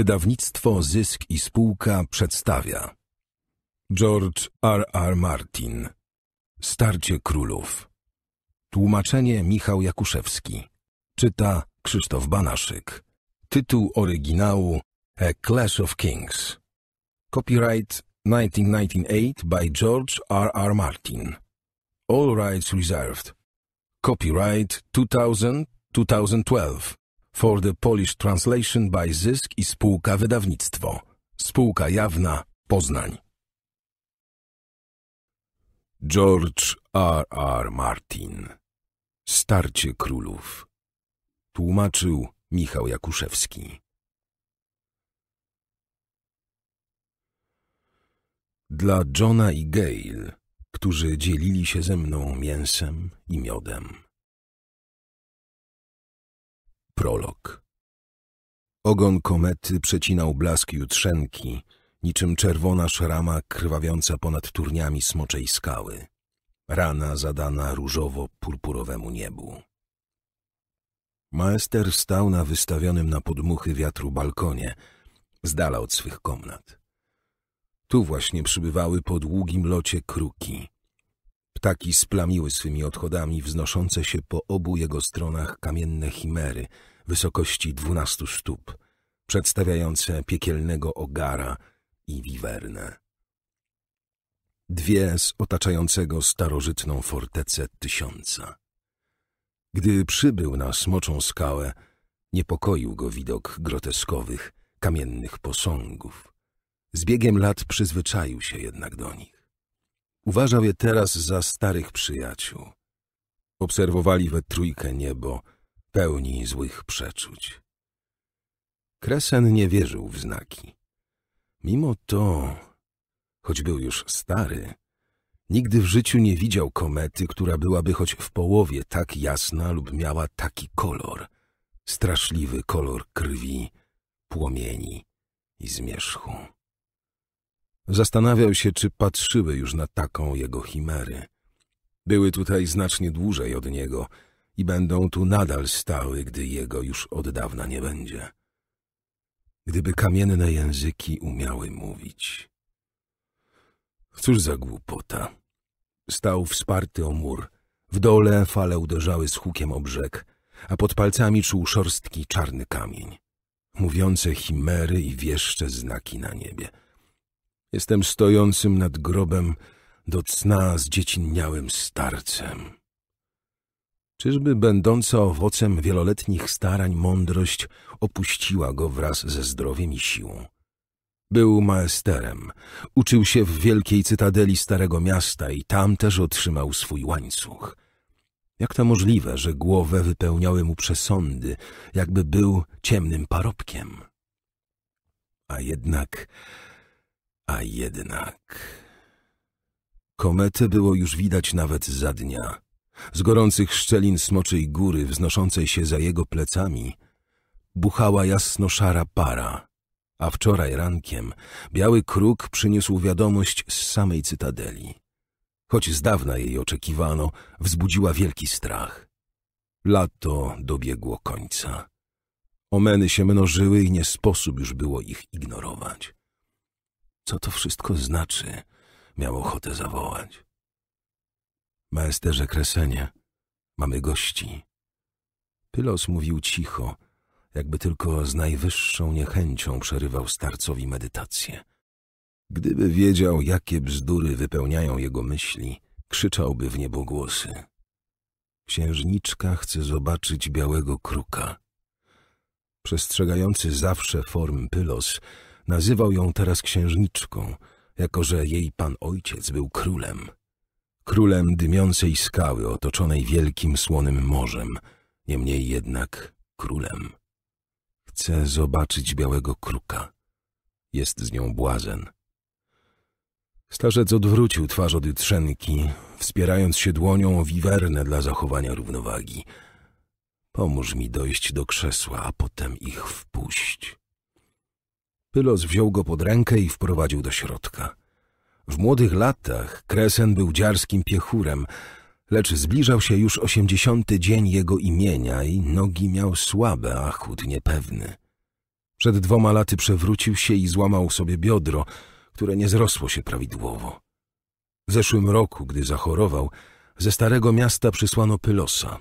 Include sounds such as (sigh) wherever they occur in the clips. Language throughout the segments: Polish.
Wydawnictwo Zysk i Spółka przedstawia George R. R. Martin Starcie Królów Tłumaczenie Michał Jakuszewski Czyta Krzysztof Banaszyk Tytuł oryginału A Clash of Kings Copyright 1998 by George R. R. Martin All rights reserved Copyright 2000-2012 for the Polish Translation by Zysk i Spółka Wydawnictwo. Spółka Jawna, Poznań. George R. R. Martin Starcie Królów Tłumaczył Michał Jakuszewski Dla Johna i Gail, którzy dzielili się ze mną mięsem i miodem. Prolog. Ogon komety przecinał blask jutrzenki, niczym czerwona szrama krwawiąca ponad turniami smoczej skały. Rana zadana różowo-purpurowemu niebu. Maester stał na wystawionym na podmuchy wiatru balkonie, z dala od swych komnat. Tu właśnie przybywały po długim locie kruki. Ptaki splamiły swymi odchodami wznoszące się po obu jego stronach kamienne chimery – wysokości dwunastu stóp, przedstawiające piekielnego ogara i wiwernę. Dwie z otaczającego starożytną fortecę tysiąca. Gdy przybył na smoczą skałę, niepokoił go widok groteskowych, kamiennych posągów. Z biegiem lat przyzwyczaił się jednak do nich. Uważał je teraz za starych przyjaciół. Obserwowali we trójkę niebo, pełni złych przeczuć. Kresen nie wierzył w znaki. Mimo to, choć był już stary, nigdy w życiu nie widział komety, która byłaby choć w połowie tak jasna lub miała taki kolor, straszliwy kolor krwi, płomieni i zmierzchu. Zastanawiał się, czy patrzyły już na taką jego chimery. Były tutaj znacznie dłużej od niego – i będą tu nadal stały, gdy jego już od dawna nie będzie. Gdyby kamienne języki umiały mówić. Cóż za głupota. Stał wsparty o mur. W dole fale uderzały z hukiem o brzeg, a pod palcami czuł szorstki czarny kamień. Mówiące chimery i wieszcze znaki na niebie. Jestem stojącym nad grobem do cna z dziecinniałym starcem. Czyżby będąca owocem wieloletnich starań mądrość opuściła go wraz ze zdrowiem i siłą? Był maesterem, uczył się w wielkiej cytadeli Starego Miasta i tam też otrzymał swój łańcuch. Jak to możliwe, że głowę wypełniały mu przesądy, jakby był ciemnym parobkiem? A jednak, a jednak... Kometę było już widać nawet za dnia. Z gorących szczelin smoczej góry wznoszącej się za jego plecami buchała jasno-szara para, a wczoraj rankiem biały kruk przyniósł wiadomość z samej cytadeli. Choć z dawna jej oczekiwano, wzbudziła wielki strach. Lato dobiegło końca. Omeny się mnożyły i nie sposób już było ich ignorować. Co to wszystko znaczy? Miał ochotę zawołać. Maesterze Kresenie, mamy gości. Pylos mówił cicho, jakby tylko z najwyższą niechęcią przerywał starcowi medytację. Gdyby wiedział, jakie bzdury wypełniają jego myśli, krzyczałby w niebogłosy. Księżniczka chce zobaczyć białego kruka. Przestrzegający zawsze form Pylos nazywał ją teraz księżniczką, jako że jej pan ojciec był królem królem dymiącej skały otoczonej wielkim słonym morzem, niemniej jednak królem. Chce zobaczyć białego kruka. Jest z nią błazen. Starzec odwrócił twarz od jutrzenki, wspierając się dłonią o wiwernę dla zachowania równowagi. Pomóż mi dojść do krzesła, a potem ich wpuść. Pylos wziął go pod rękę i wprowadził do środka. W młodych latach Kresen był dziarskim piechurem, lecz zbliżał się już osiemdziesiąty dzień jego imienia i nogi miał słabe, a chód niepewny. Przed dwoma laty przewrócił się i złamał sobie biodro, które nie zrosło się prawidłowo. W zeszłym roku, gdy zachorował, ze starego miasta przysłano Pylosa,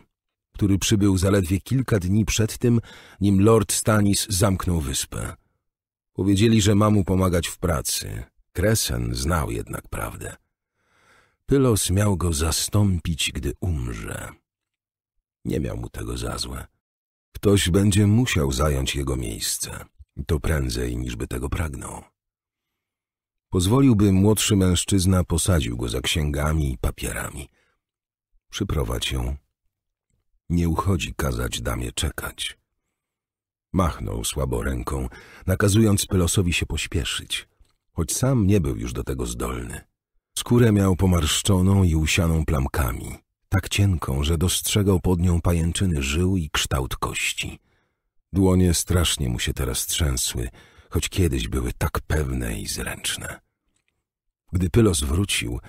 który przybył zaledwie kilka dni przed tym, nim lord Stanis zamknął wyspę. Powiedzieli, że ma mu pomagać w pracy, Kresen znał jednak prawdę. Pylos miał go zastąpić, gdy umrze. Nie miał mu tego za złe. Ktoś będzie musiał zająć jego miejsce. To prędzej, niżby tego pragnął. Pozwoliłby młodszy mężczyzna posadził go za księgami i papierami. Przyprowadź ją. Nie uchodzi kazać damie czekać. Machnął słabo ręką, nakazując Pylosowi się pośpieszyć choć sam nie był już do tego zdolny. Skórę miał pomarszczoną i usianą plamkami, tak cienką, że dostrzegał pod nią pajęczyny żył i kształt kości. Dłonie strasznie mu się teraz trzęsły, choć kiedyś były tak pewne i zręczne. Gdy Pylos wrócił,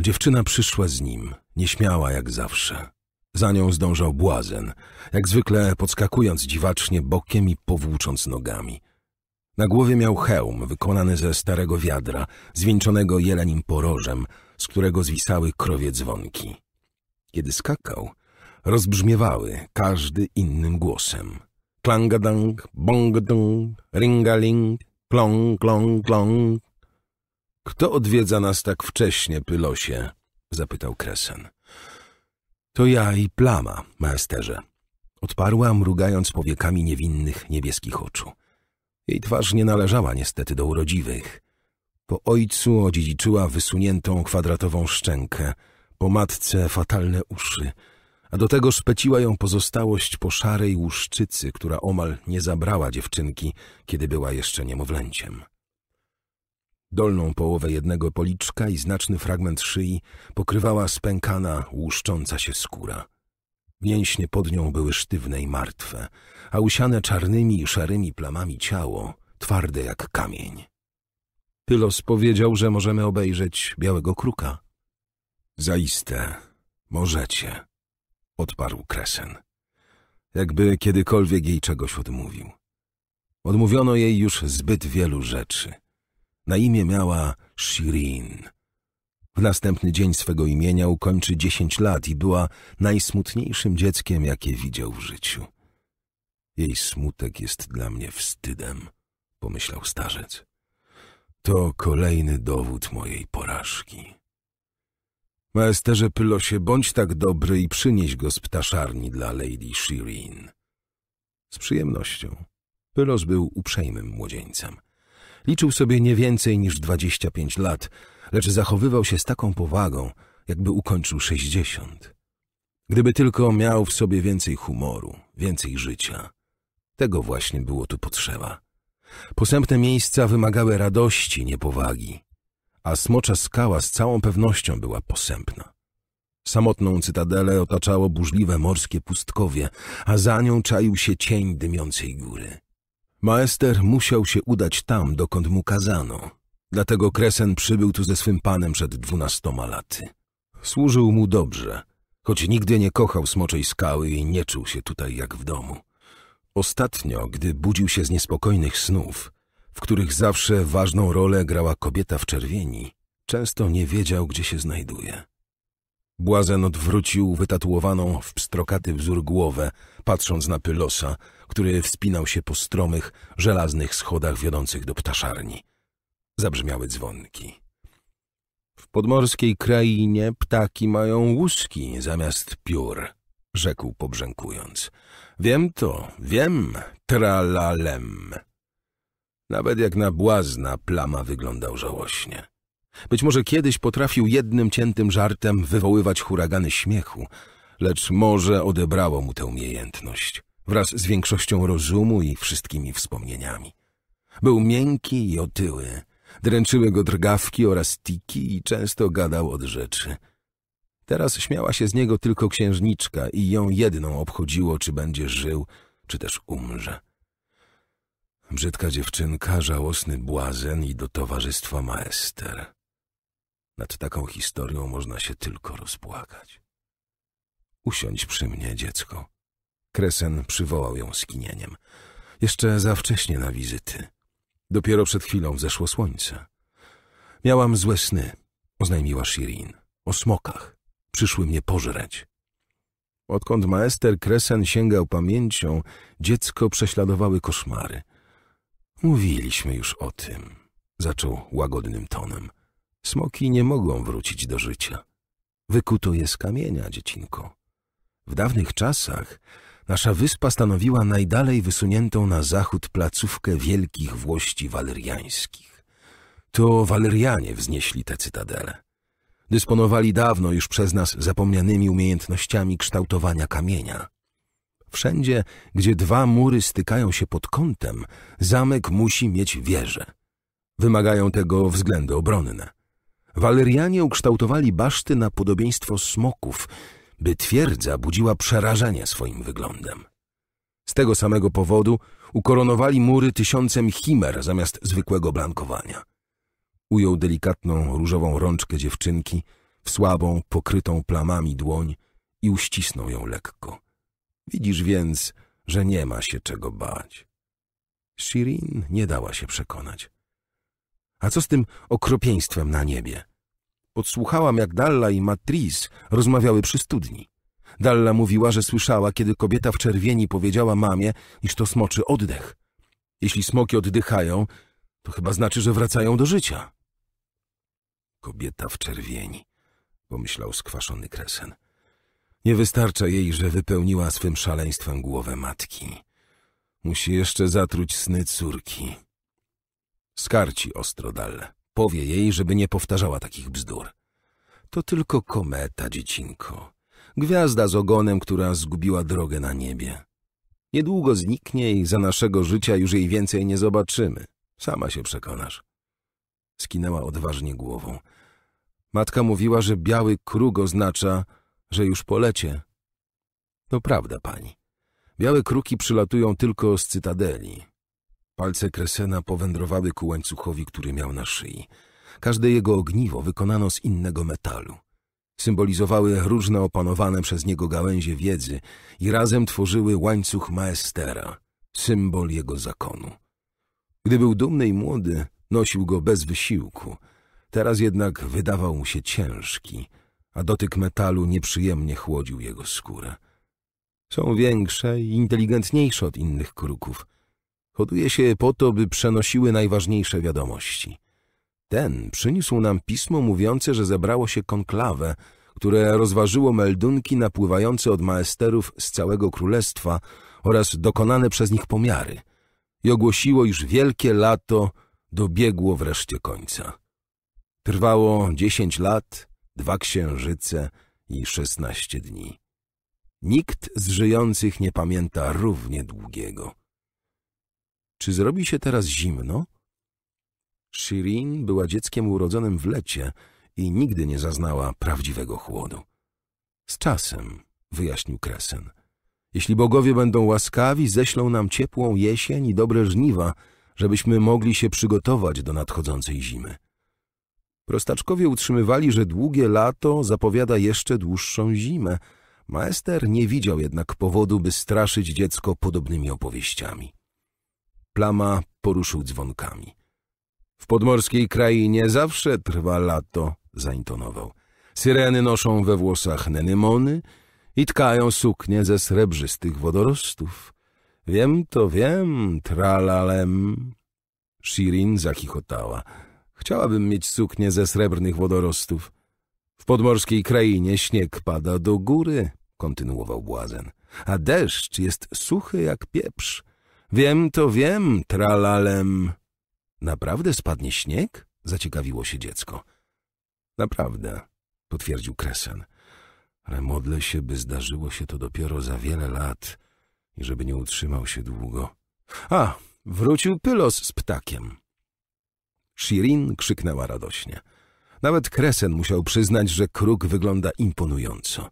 dziewczyna przyszła z nim, nieśmiała jak zawsze. Za nią zdążał błazen, jak zwykle podskakując dziwacznie bokiem i powłócząc nogami. Na głowie miał hełm wykonany ze starego wiadra, zwieńczonego jelenim porożem, z którego zwisały krowie dzwonki. Kiedy skakał, rozbrzmiewały każdy innym głosem. Klangadang, bongadung, ringaling, klong, klong, klong. Kto odwiedza nas tak wcześnie, Pylosie? zapytał Kresen. To ja i plama, maesterze, odparła, mrugając powiekami niewinnych niebieskich oczu. Jej twarz nie należała niestety do urodziwych. Po ojcu odziedziczyła wysuniętą kwadratową szczękę, po matce fatalne uszy, a do tego szpeciła ją pozostałość po szarej łuszczycy, która omal nie zabrała dziewczynki, kiedy była jeszcze niemowlęciem. Dolną połowę jednego policzka i znaczny fragment szyi pokrywała spękana, łuszcząca się skóra. Mięśnie pod nią były sztywne i martwe, a usiane czarnymi i szarymi plamami ciało, twarde jak kamień. Pylos powiedział, że możemy obejrzeć Białego Kruka. Zaiste, możecie, odparł Kresen. Jakby kiedykolwiek jej czegoś odmówił. Odmówiono jej już zbyt wielu rzeczy. Na imię miała Shirin, w następny dzień swego imienia ukończy dziesięć lat i była najsmutniejszym dzieckiem, jakie widział w życiu. Jej smutek jest dla mnie wstydem, pomyślał starzec. To kolejny dowód mojej porażki. Maesterze Pylosie, bądź tak dobry i przynieś go z ptaszarni dla Lady Shirin. Z przyjemnością. Pylos był uprzejmym młodzieńcem. Liczył sobie nie więcej niż dwadzieścia pięć lat – lecz zachowywał się z taką powagą, jakby ukończył sześćdziesiąt. Gdyby tylko miał w sobie więcej humoru, więcej życia. Tego właśnie było tu potrzeba. Posępne miejsca wymagały radości, nie powagi, a smocza skała z całą pewnością była posępna. Samotną cytadelę otaczało burzliwe morskie pustkowie, a za nią czaił się cień dymiącej góry. Maester musiał się udać tam, dokąd mu kazano, Dlatego Kresen przybył tu ze swym panem przed dwunastoma laty. Służył mu dobrze, choć nigdy nie kochał smoczej skały i nie czuł się tutaj jak w domu. Ostatnio, gdy budził się z niespokojnych snów, w których zawsze ważną rolę grała kobieta w czerwieni, często nie wiedział, gdzie się znajduje. Błazen odwrócił wytatuowaną w pstrokaty wzór głowę, patrząc na Pylosa, który wspinał się po stromych, żelaznych schodach wiodących do ptaszarni zabrzmiały dzwonki. W podmorskiej krainie ptaki mają łuski zamiast piór, rzekł pobrzękując. Wiem to, wiem, tralalem. Nawet jak na błazna plama wyglądał żałośnie. Być może kiedyś potrafił jednym ciętym żartem wywoływać huragany śmiechu, lecz może odebrało mu tę umiejętność, wraz z większością rozumu i wszystkimi wspomnieniami. Był miękki i otyły, Dręczyły go drgawki oraz tiki i często gadał od rzeczy. Teraz śmiała się z niego tylko księżniczka i ją jedną obchodziło, czy będzie żył, czy też umrze. Brzydka dziewczynka, żałosny błazen i do towarzystwa maester. Nad taką historią można się tylko rozpłakać. Usiądź przy mnie, dziecko. Kresen przywołał ją skinieniem. Jeszcze za wcześnie na wizyty. Dopiero przed chwilą wzeszło słońce. Miałam złe sny, oznajmiła Shirin. O smokach. Przyszły mnie pożreć. Odkąd maester Kresen sięgał pamięcią, dziecko prześladowały koszmary. Mówiliśmy już o tym, zaczął łagodnym tonem. Smoki nie mogą wrócić do życia. Wykuto je z kamienia, dziecinko. W dawnych czasach nasza wyspa stanowiła najdalej wysuniętą na zachód placówkę wielkich włości waleriańskich. To walerianie wznieśli te cytadele. Dysponowali dawno już przez nas zapomnianymi umiejętnościami kształtowania kamienia. Wszędzie, gdzie dwa mury stykają się pod kątem, zamek musi mieć wieżę. Wymagają tego względy obronne. Walerianie ukształtowali baszty na podobieństwo smoków – by twierdza budziła przerażenie swoim wyglądem. Z tego samego powodu ukoronowali mury tysiącem chimer zamiast zwykłego blankowania. Ujął delikatną różową rączkę dziewczynki w słabą, pokrytą plamami dłoń i uścisnął ją lekko. Widzisz więc, że nie ma się czego bać. Shirin nie dała się przekonać. A co z tym okropieństwem na niebie? podsłuchałam, jak Dalla i Matriz rozmawiały przy studni. Dalla mówiła, że słyszała, kiedy kobieta w czerwieni powiedziała mamie, iż to smoczy oddech. Jeśli smoki oddychają, to chyba znaczy, że wracają do życia. Kobieta w czerwieni, pomyślał skwaszony kresen. Nie wystarcza jej, że wypełniła swym szaleństwem głowę matki. Musi jeszcze zatruć sny córki. Skarci ostro Dalle. Powie jej, żeby nie powtarzała takich bzdur. To tylko kometa, dziecinko. Gwiazda z ogonem, która zgubiła drogę na niebie. Niedługo zniknie i za naszego życia już jej więcej nie zobaczymy. Sama się przekonasz. Skinęła odważnie głową. Matka mówiła, że biały kruk oznacza, że już polecie. To prawda, pani. Białe kruki przylatują tylko z cytadeli. Palce Kresena powędrowały ku łańcuchowi, który miał na szyi. Każde jego ogniwo wykonano z innego metalu. Symbolizowały różne opanowane przez niego gałęzie wiedzy i razem tworzyły łańcuch maestera, symbol jego zakonu. Gdy był dumny i młody, nosił go bez wysiłku. Teraz jednak wydawał mu się ciężki, a dotyk metalu nieprzyjemnie chłodził jego skórę. Są większe i inteligentniejsze od innych kruków – Hoduje się je po to, by przenosiły najważniejsze wiadomości. Ten przyniósł nam pismo mówiące, że zebrało się konklawę, które rozważyło meldunki napływające od maesterów z całego królestwa oraz dokonane przez nich pomiary i ogłosiło, iż wielkie lato dobiegło wreszcie końca. Trwało dziesięć lat, dwa księżyce i szesnaście dni. Nikt z żyjących nie pamięta równie długiego. Czy zrobi się teraz zimno? Shirin była dzieckiem urodzonym w lecie i nigdy nie zaznała prawdziwego chłodu. Z czasem, wyjaśnił Kresen. Jeśli bogowie będą łaskawi, ześlą nam ciepłą jesień i dobre żniwa, żebyśmy mogli się przygotować do nadchodzącej zimy. Prostaczkowie utrzymywali, że długie lato zapowiada jeszcze dłuższą zimę. Maester nie widział jednak powodu, by straszyć dziecko podobnymi opowieściami plama poruszył dzwonkami. W podmorskiej krainie zawsze trwa lato, zaintonował. Syreny noszą we włosach nenymony i tkają suknie ze srebrzystych wodorostów. Wiem to wiem, tralalem. Shirin zachichotała. Chciałabym mieć suknię ze srebrnych wodorostów. W podmorskiej krainie śnieg pada do góry, kontynuował błazen, a deszcz jest suchy jak pieprz. Wiem to wiem, tralalem. Naprawdę spadnie śnieg? Zaciekawiło się dziecko. Naprawdę, potwierdził Kresen. Ale modlę się, by zdarzyło się to dopiero za wiele lat i żeby nie utrzymał się długo. A, wrócił Pylos z ptakiem. Shirin krzyknęła radośnie. Nawet Kresen musiał przyznać, że kruk wygląda imponująco.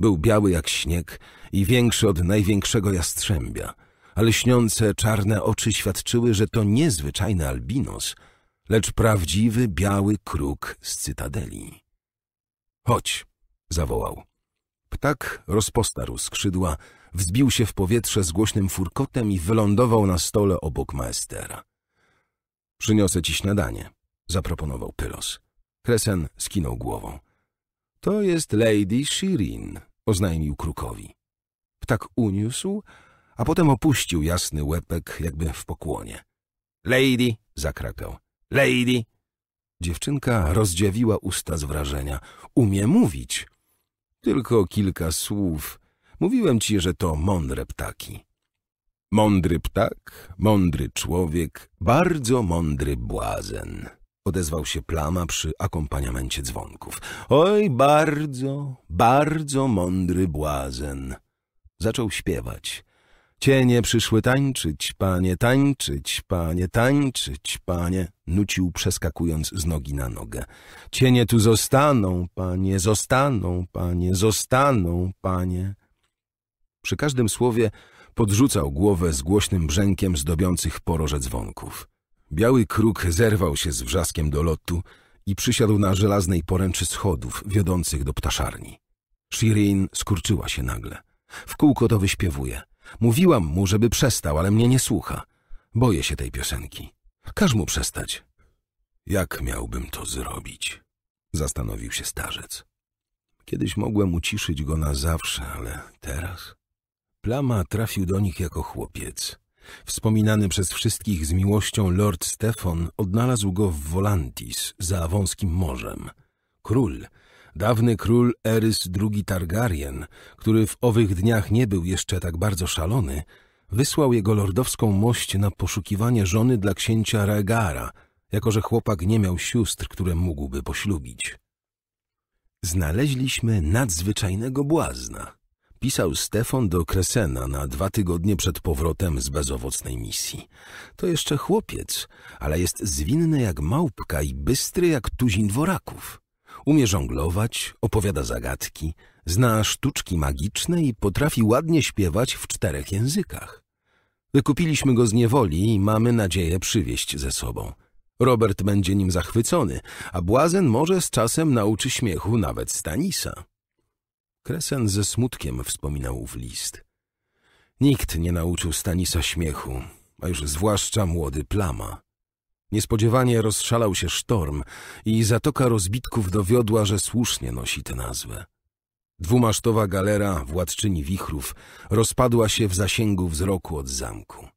Był biały jak śnieg i większy od największego jastrzębia – ale śniące czarne oczy świadczyły, że to niezwyczajny albinos, lecz prawdziwy biały kruk z cytadeli. Chodź, zawołał. Ptak rozpostarł skrzydła, wzbił się w powietrze z głośnym furkotem i wylądował na stole obok maestera. Przyniosę ci śniadanie, zaproponował Pylos. Kresen skinął głową. To jest Lady Shirin, oznajmił krukowi. Ptak uniósł, a potem opuścił jasny łepek jakby w pokłonie. Lady! zakrakał. Lady! Dziewczynka rozdziawiła usta z wrażenia. Umie mówić. Tylko kilka słów. Mówiłem ci, że to mądre ptaki. Mądry ptak, mądry człowiek, bardzo mądry błazen. Odezwał się plama przy akompaniamencie dzwonków. Oj, bardzo, bardzo mądry błazen. Zaczął śpiewać. Cienie przyszły tańczyć, panie, tańczyć, panie, tańczyć, panie, nucił przeskakując z nogi na nogę. Cienie tu zostaną, panie, zostaną, panie, zostaną, panie. Przy każdym słowie podrzucał głowę z głośnym brzękiem zdobiących poroże dzwonków. Biały kruk zerwał się z wrzaskiem do lotu i przysiadł na żelaznej poręczy schodów wiodących do ptaszarni. Shirin skurczyła się nagle. W kółko to wyśpiewuje – Mówiłam mu, żeby przestał, ale mnie nie słucha. Boję się tej piosenki. Każ mu przestać. Jak miałbym to zrobić? Zastanowił się starzec. Kiedyś mogłem uciszyć go na zawsze, ale teraz... Plama trafił do nich jako chłopiec. Wspominany przez wszystkich z miłością lord Stefan odnalazł go w Volantis, za wąskim morzem. Król Dawny król Erys II Targaryen, który w owych dniach nie był jeszcze tak bardzo szalony, wysłał jego lordowską mość na poszukiwanie żony dla księcia Rhaegara, jako że chłopak nie miał sióstr, które mógłby poślubić. Znaleźliśmy nadzwyczajnego błazna, pisał Stefan do Kresena na dwa tygodnie przed powrotem z bezowocnej misji. To jeszcze chłopiec, ale jest zwinny jak małpka i bystry jak tuzin dworaków. Umie żonglować, opowiada zagadki, zna sztuczki magiczne i potrafi ładnie śpiewać w czterech językach. Wykupiliśmy go z niewoli i mamy nadzieję przywieźć ze sobą. Robert będzie nim zachwycony, a błazen może z czasem nauczy śmiechu nawet Stanisa. Kresen ze smutkiem wspominał ów list. Nikt nie nauczył Stanisa śmiechu, a już zwłaszcza młody plama. Niespodziewanie rozszalał się sztorm i zatoka rozbitków dowiodła, że słusznie nosi tę nazwę. Dwumasztowa galera władczyni wichrów rozpadła się w zasięgu wzroku od zamku.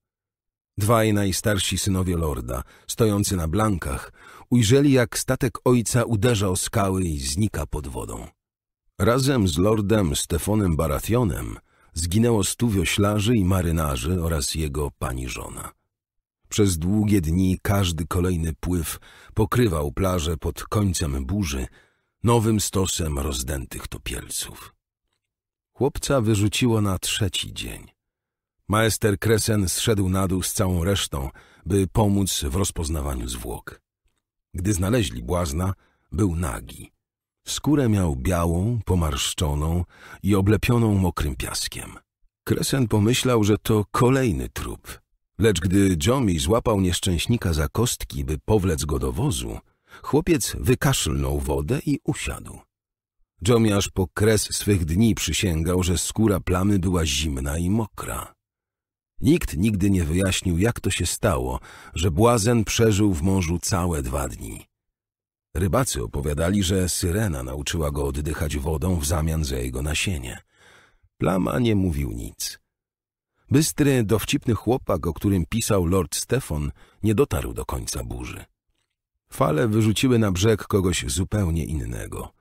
Dwaj najstarsi synowie lorda, stojący na blankach, ujrzeli jak statek ojca uderza o skały i znika pod wodą. Razem z lordem Stefanem Barationem zginęło stu wioślarzy i marynarzy oraz jego pani żona. Przez długie dni każdy kolejny pływ pokrywał plażę pod końcem burzy nowym stosem rozdętych topielców. Chłopca wyrzuciło na trzeci dzień. Maester Kresen zszedł na dół z całą resztą, by pomóc w rozpoznawaniu zwłok. Gdy znaleźli błazna, był nagi. Skórę miał białą, pomarszczoną i oblepioną mokrym piaskiem. Kresen pomyślał, że to kolejny trup, Lecz gdy Jomi złapał nieszczęśnika za kostki, by powlec go do wozu, chłopiec wykaszlnął wodę i usiadł. Jomi aż po kres swych dni przysięgał, że skóra plamy była zimna i mokra. Nikt nigdy nie wyjaśnił, jak to się stało, że błazen przeżył w morzu całe dwa dni. Rybacy opowiadali, że syrena nauczyła go oddychać wodą w zamian za jego nasienie. Plama nie mówił nic. Bystry, dowcipny chłopak, o którym pisał Lord Stefan, nie dotarł do końca burzy. Fale wyrzuciły na brzeg kogoś zupełnie innego.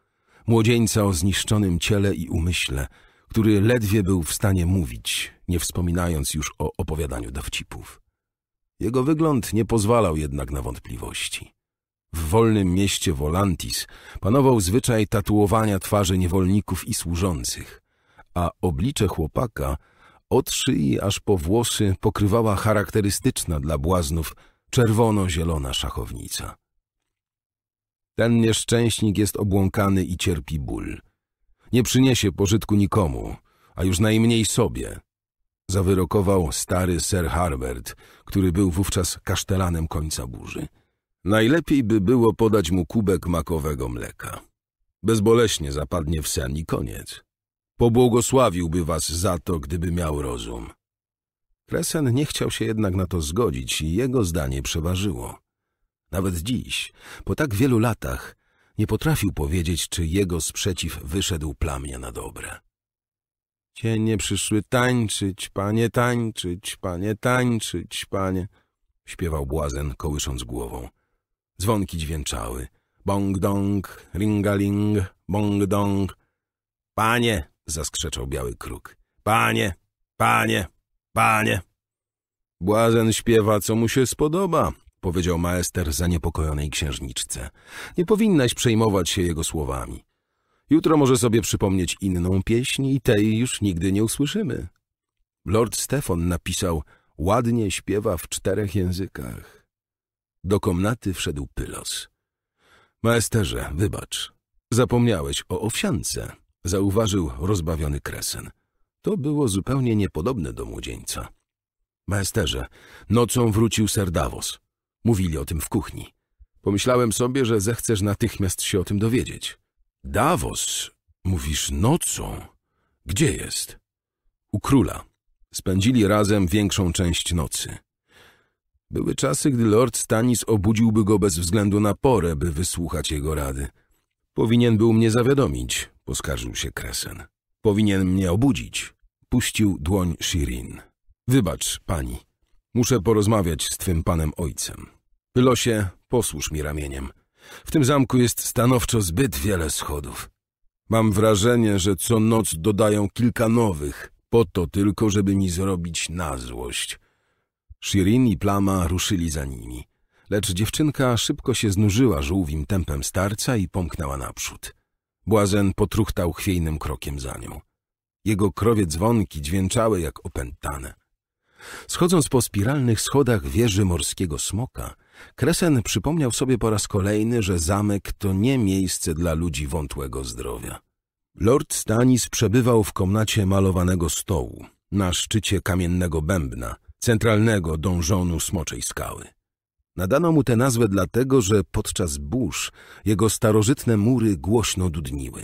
Młodzieńca o zniszczonym ciele i umyśle, który ledwie był w stanie mówić, nie wspominając już o opowiadaniu dowcipów. Jego wygląd nie pozwalał jednak na wątpliwości. W wolnym mieście Volantis panował zwyczaj tatuowania twarzy niewolników i służących, a oblicze chłopaka – od szyi aż po włosy pokrywała charakterystyczna dla błaznów czerwono-zielona szachownica. Ten nieszczęśnik jest obłąkany i cierpi ból. Nie przyniesie pożytku nikomu, a już najmniej sobie. Zawyrokował stary Sir Harbert, który był wówczas kasztelanem końca burzy. Najlepiej by było podać mu kubek makowego mleka. Bezboleśnie zapadnie w sen i koniec. Pobłogosławiłby was za to, gdyby miał rozum. Kresen nie chciał się jednak na to zgodzić i jego zdanie przeważyło. Nawet dziś, po tak wielu latach, nie potrafił powiedzieć, czy jego sprzeciw wyszedł plamnie na dobre. Cienie przyszły tańczyć, panie, tańczyć, panie, tańczyć, panie, śpiewał błazen, kołysząc głową. Dzwonki dźwięczały. Bong dong, ringaling, bong dong. Panie, zaskrzeczał biały kruk. Panie, panie, panie. Błazen śpiewa, co mu się spodoba, powiedział maester zaniepokojonej księżniczce. Nie powinnaś przejmować się jego słowami. Jutro może sobie przypomnieć inną pieśń i tej już nigdy nie usłyszymy. Lord Stefan napisał, ładnie śpiewa w czterech językach. Do komnaty wszedł Pylos. Maesterze, wybacz, zapomniałeś o owsiance zauważył rozbawiony kresen. To było zupełnie niepodobne do młodzieńca. Maesterze, nocą wrócił ser Davos. Mówili o tym w kuchni. Pomyślałem sobie, że zechcesz natychmiast się o tym dowiedzieć. Davos, mówisz nocą? Gdzie jest? U króla. Spędzili razem większą część nocy. Były czasy, gdy lord Stanis obudziłby go bez względu na porę, by wysłuchać jego rady. Powinien był mnie zawiadomić, poskarżył się Kresen. Powinien mnie obudzić. Puścił dłoń Shirin. Wybacz, pani. Muszę porozmawiać z twym panem ojcem. Pylosie, posłusz mi ramieniem. W tym zamku jest stanowczo zbyt wiele schodów. Mam wrażenie, że co noc dodają kilka nowych, po to tylko, żeby mi zrobić na złość. Shirin i Plama ruszyli za nimi lecz dziewczynka szybko się znużyła żółwim tempem starca i pomknęła naprzód. Błazen potruchtał chwiejnym krokiem za nią. Jego krowie dzwonki dźwięczały jak opętane. Schodząc po spiralnych schodach wieży morskiego smoka, Kresen przypomniał sobie po raz kolejny, że zamek to nie miejsce dla ludzi wątłego zdrowia. Lord Stanis przebywał w komnacie malowanego stołu, na szczycie kamiennego bębna, centralnego dążonu smoczej skały. Nadano mu tę nazwę dlatego, że podczas burz jego starożytne mury głośno dudniły.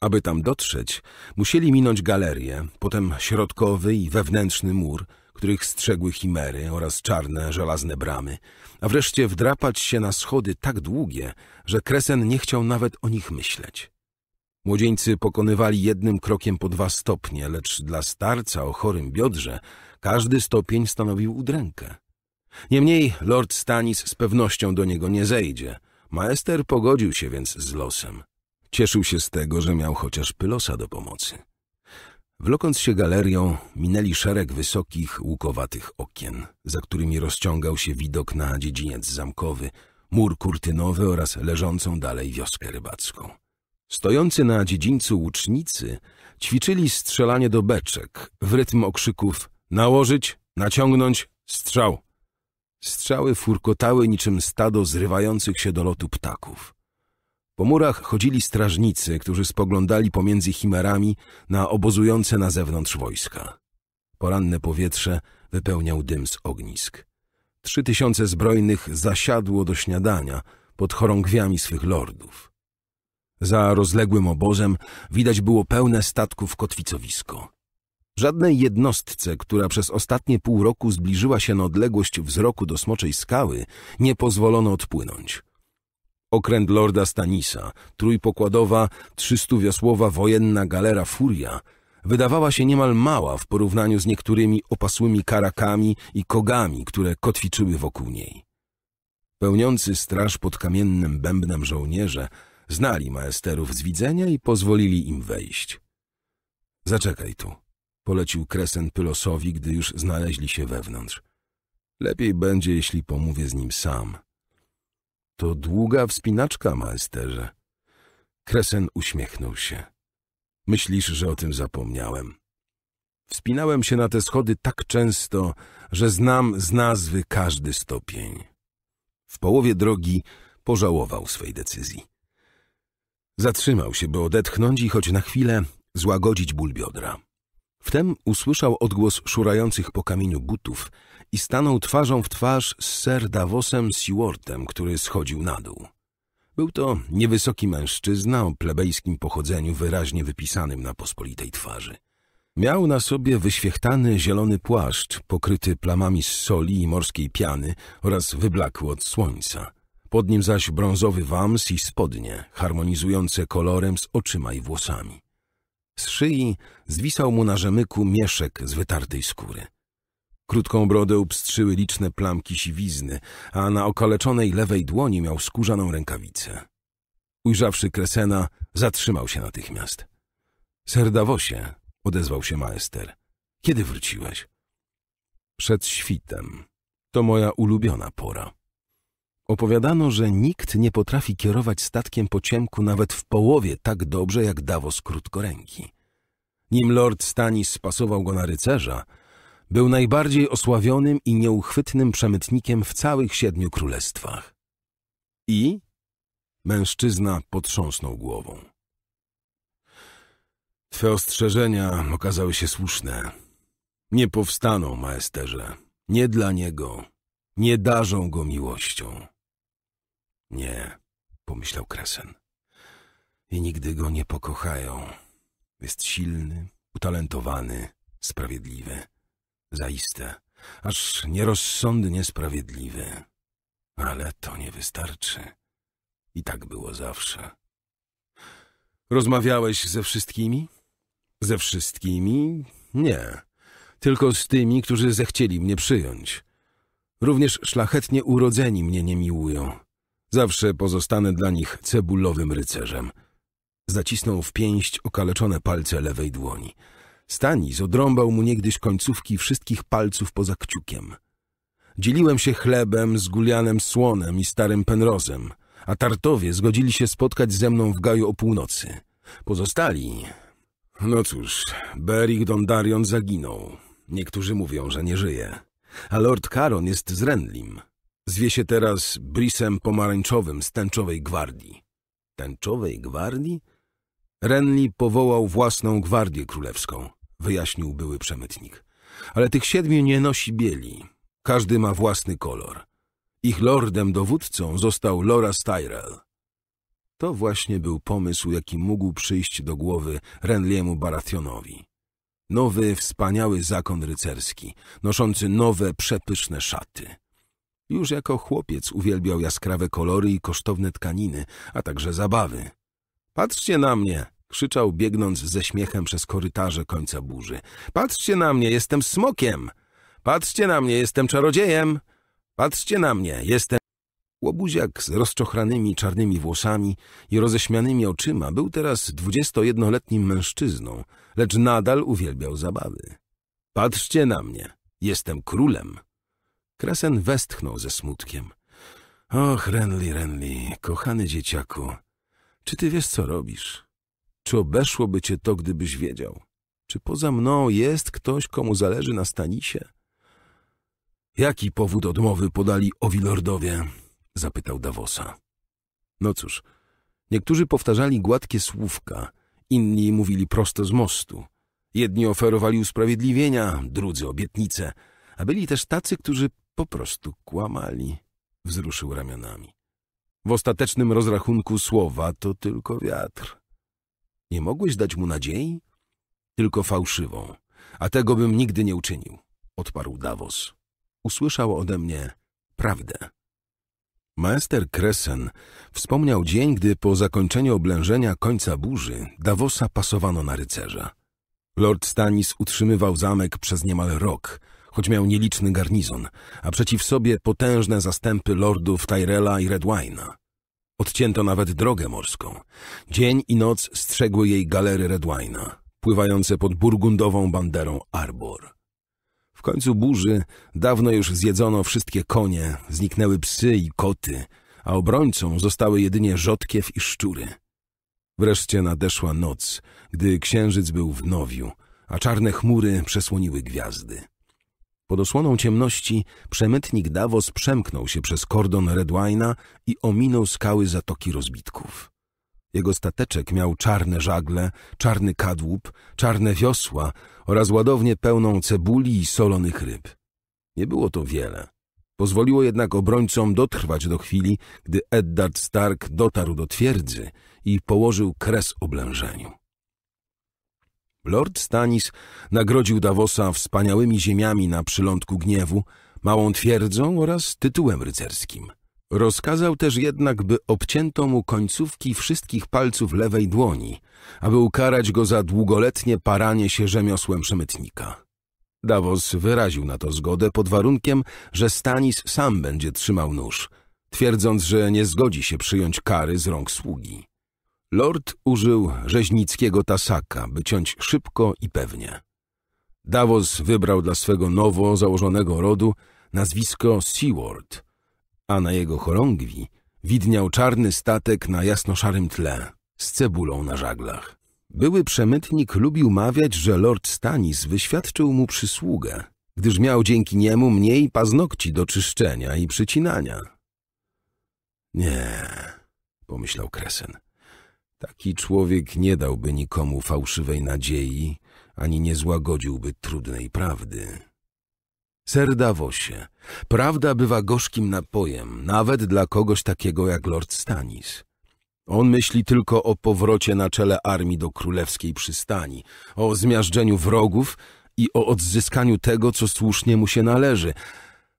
Aby tam dotrzeć, musieli minąć galerię, potem środkowy i wewnętrzny mur, których strzegły chimery oraz czarne, żelazne bramy, a wreszcie wdrapać się na schody tak długie, że Kresen nie chciał nawet o nich myśleć. Młodzieńcy pokonywali jednym krokiem po dwa stopnie, lecz dla starca o chorym biodrze każdy stopień stanowił udrękę. Niemniej lord Stanis z pewnością do niego nie zejdzie. Maester pogodził się więc z losem. Cieszył się z tego, że miał chociaż Pylosa do pomocy. Wlokąc się galerią, minęli szereg wysokich, łukowatych okien, za którymi rozciągał się widok na dziedziniec zamkowy, mur kurtynowy oraz leżącą dalej wioskę rybacką. Stojący na dziedzińcu łucznicy ćwiczyli strzelanie do beczek w rytm okrzyków nałożyć, naciągnąć, strzał. Strzały furkotały niczym stado zrywających się do lotu ptaków. Po murach chodzili strażnicy, którzy spoglądali pomiędzy chimerami na obozujące na zewnątrz wojska. Poranne powietrze wypełniał dym z ognisk. Trzy tysiące zbrojnych zasiadło do śniadania pod chorągwiami swych lordów. Za rozległym obozem widać było pełne statków kotwicowisko. Żadnej jednostce, która przez ostatnie pół roku zbliżyła się na odległość wzroku do smoczej skały, nie pozwolono odpłynąć. Okręt lorda Stanisa, trójpokładowa, trzystuwiosłowa wojenna galera Furia, wydawała się niemal mała w porównaniu z niektórymi opasłymi karakami i kogami, które kotwiczyły wokół niej. Pełniący straż pod kamiennym bębnem żołnierze znali maesterów z widzenia i pozwolili im wejść. Zaczekaj tu. Polecił Kresen Pylosowi, gdy już znaleźli się wewnątrz. Lepiej będzie, jeśli pomówię z nim sam. To długa wspinaczka, maesterze. Kresen uśmiechnął się. Myślisz, że o tym zapomniałem. Wspinałem się na te schody tak często, że znam z nazwy każdy stopień. W połowie drogi pożałował swej decyzji. Zatrzymał się, by odetchnąć i choć na chwilę złagodzić ból biodra. Wtem usłyszał odgłos szurających po kamieniu butów i stanął twarzą w twarz z Sir Davosem Sewardem, który schodził na dół. Był to niewysoki mężczyzna o plebejskim pochodzeniu wyraźnie wypisanym na pospolitej twarzy. Miał na sobie wyświechtany zielony płaszcz, pokryty plamami z soli i morskiej piany oraz wyblakły od słońca. Pod nim zaś brązowy wams i spodnie, harmonizujące kolorem z oczyma i włosami. Z szyi zwisał mu na rzemyku mieszek z wytartej skóry. Krótką brodę upstrzyły liczne plamki siwizny, a na okaleczonej lewej dłoni miał skórzaną rękawicę. Ujrzawszy Kresena, zatrzymał się natychmiast. — Serdawosie — odezwał się maester. — Kiedy wróciłeś? — Przed świtem. To moja ulubiona pora. Opowiadano, że nikt nie potrafi kierować statkiem po ciemku nawet w połowie tak dobrze jak Davos Krótkoręki. Nim lord Stanis spasował go na rycerza, był najbardziej osławionym i nieuchwytnym przemytnikiem w całych siedmiu królestwach. I? Mężczyzna potrząsnął głową. Twe ostrzeżenia okazały się słuszne. Nie powstaną, maesterze. Nie dla niego. Nie darzą go miłością. Nie, pomyślał Kresen. I nigdy go nie pokochają. Jest silny, utalentowany, sprawiedliwy. Zaiste, aż nierozsądnie sprawiedliwy. Ale to nie wystarczy. I tak było zawsze. Rozmawiałeś ze wszystkimi? Ze wszystkimi? Nie. Tylko z tymi, którzy zechcieli mnie przyjąć. Również szlachetnie urodzeni mnie nie miłują. Zawsze pozostanę dla nich cebulowym rycerzem. Zacisnął w pięść okaleczone palce lewej dłoni. Stanis odrąbał mu niegdyś końcówki wszystkich palców poza kciukiem. Dzieliłem się chlebem z Gulianem Słonem i starym Penrozem, a Tartowie zgodzili się spotkać ze mną w gaju o północy. Pozostali... No cóż, Berik Dondarion zaginął. Niektórzy mówią, że nie żyje. A Lord Caron jest z Renlim. Zwie się teraz brisem pomarańczowym z tęczowej gwardii. Tęczowej gwardii? Renly powołał własną gwardię królewską, wyjaśnił były przemytnik. Ale tych siedmiu nie nosi bieli. Każdy ma własny kolor. Ich lordem dowódcą został Lora Tyrell. To właśnie był pomysł, jaki mógł przyjść do głowy Renliemu Baratheonowi. Nowy, wspaniały zakon rycerski, noszący nowe, przepyszne szaty. Już jako chłopiec uwielbiał jaskrawe kolory i kosztowne tkaniny, a także zabawy. Patrzcie na mnie! krzyczał, biegnąc ze śmiechem przez korytarze końca burzy. Patrzcie na mnie, jestem smokiem! Patrzcie na mnie, jestem czarodziejem! Patrzcie na mnie, jestem... Łobuziak z rozczochranymi czarnymi włosami i roześmianymi oczyma był teraz dwudziestojednoletnim mężczyzną, lecz nadal uwielbiał zabawy. Patrzcie na mnie, jestem królem! Kresen westchnął ze smutkiem. Och, Renly, Renly, kochany dzieciaku, czy ty wiesz, co robisz? Czy obeszłoby cię to, gdybyś wiedział? Czy poza mną jest ktoś, komu zależy na Stanisie? Jaki powód odmowy podali owi lordowie? Zapytał Davosa. No cóż, niektórzy powtarzali gładkie słówka, inni mówili prosto z mostu. Jedni oferowali usprawiedliwienia, drudzy obietnice, a byli też tacy, którzy po prostu kłamali. Wzruszył ramionami. W ostatecznym rozrachunku słowa to tylko wiatr. Nie mogłeś dać mu nadziei? Tylko fałszywą. A tego bym nigdy nie uczynił, odparł Davos. Usłyszał ode mnie prawdę. Maester Kresen wspomniał dzień, gdy po zakończeniu oblężenia końca burzy Davosa pasowano na rycerza. Lord Stanis utrzymywał zamek przez niemal rok – choć miał nieliczny garnizon, a przeciw sobie potężne zastępy lordów Tyrella i Redwina. Odcięto nawet drogę morską. Dzień i noc strzegły jej galery Redwina, pływające pod burgundową banderą Arbor. W końcu burzy dawno już zjedzono wszystkie konie, zniknęły psy i koty, a obrońcą zostały jedynie rzodkiew i szczury. Wreszcie nadeszła noc, gdy księżyc był w nowiu, a czarne chmury przesłoniły gwiazdy. Pod osłoną ciemności przemytnik Davos przemknął się przez kordon Redwina i ominął skały Zatoki Rozbitków. Jego stateczek miał czarne żagle, czarny kadłub, czarne wiosła oraz ładownię pełną cebuli i solonych ryb. Nie było to wiele. Pozwoliło jednak obrońcom dotrwać do chwili, gdy Eddard Stark dotarł do twierdzy i położył kres oblężeniu. Lord Stanis nagrodził Davosa wspaniałymi ziemiami na przylądku gniewu, małą twierdzą oraz tytułem rycerskim. Rozkazał też jednak, by obcięto mu końcówki wszystkich palców lewej dłoni, aby ukarać go za długoletnie paranie się rzemiosłem przemytnika. Davos wyraził na to zgodę pod warunkiem, że Stanis sam będzie trzymał nóż, twierdząc, że nie zgodzi się przyjąć kary z rąk sługi. Lord użył rzeźnickiego tasaka, by ciąć szybko i pewnie. Davos wybrał dla swego nowo założonego rodu nazwisko Seward, a na jego chorągwi widniał czarny statek na jasnoszarym tle z cebulą na żaglach. Były przemytnik lubił mawiać, że lord Stanis wyświadczył mu przysługę, gdyż miał dzięki niemu mniej paznokci do czyszczenia i przycinania. Nie, pomyślał Kresen. Taki człowiek nie dałby nikomu fałszywej nadziei, ani nie złagodziłby trudnej prawdy. Ser Davosie, prawda bywa gorzkim napojem, nawet dla kogoś takiego jak Lord Stanis. On myśli tylko o powrocie na czele armii do królewskiej przystani, o zmiażdżeniu wrogów i o odzyskaniu tego, co słusznie mu się należy.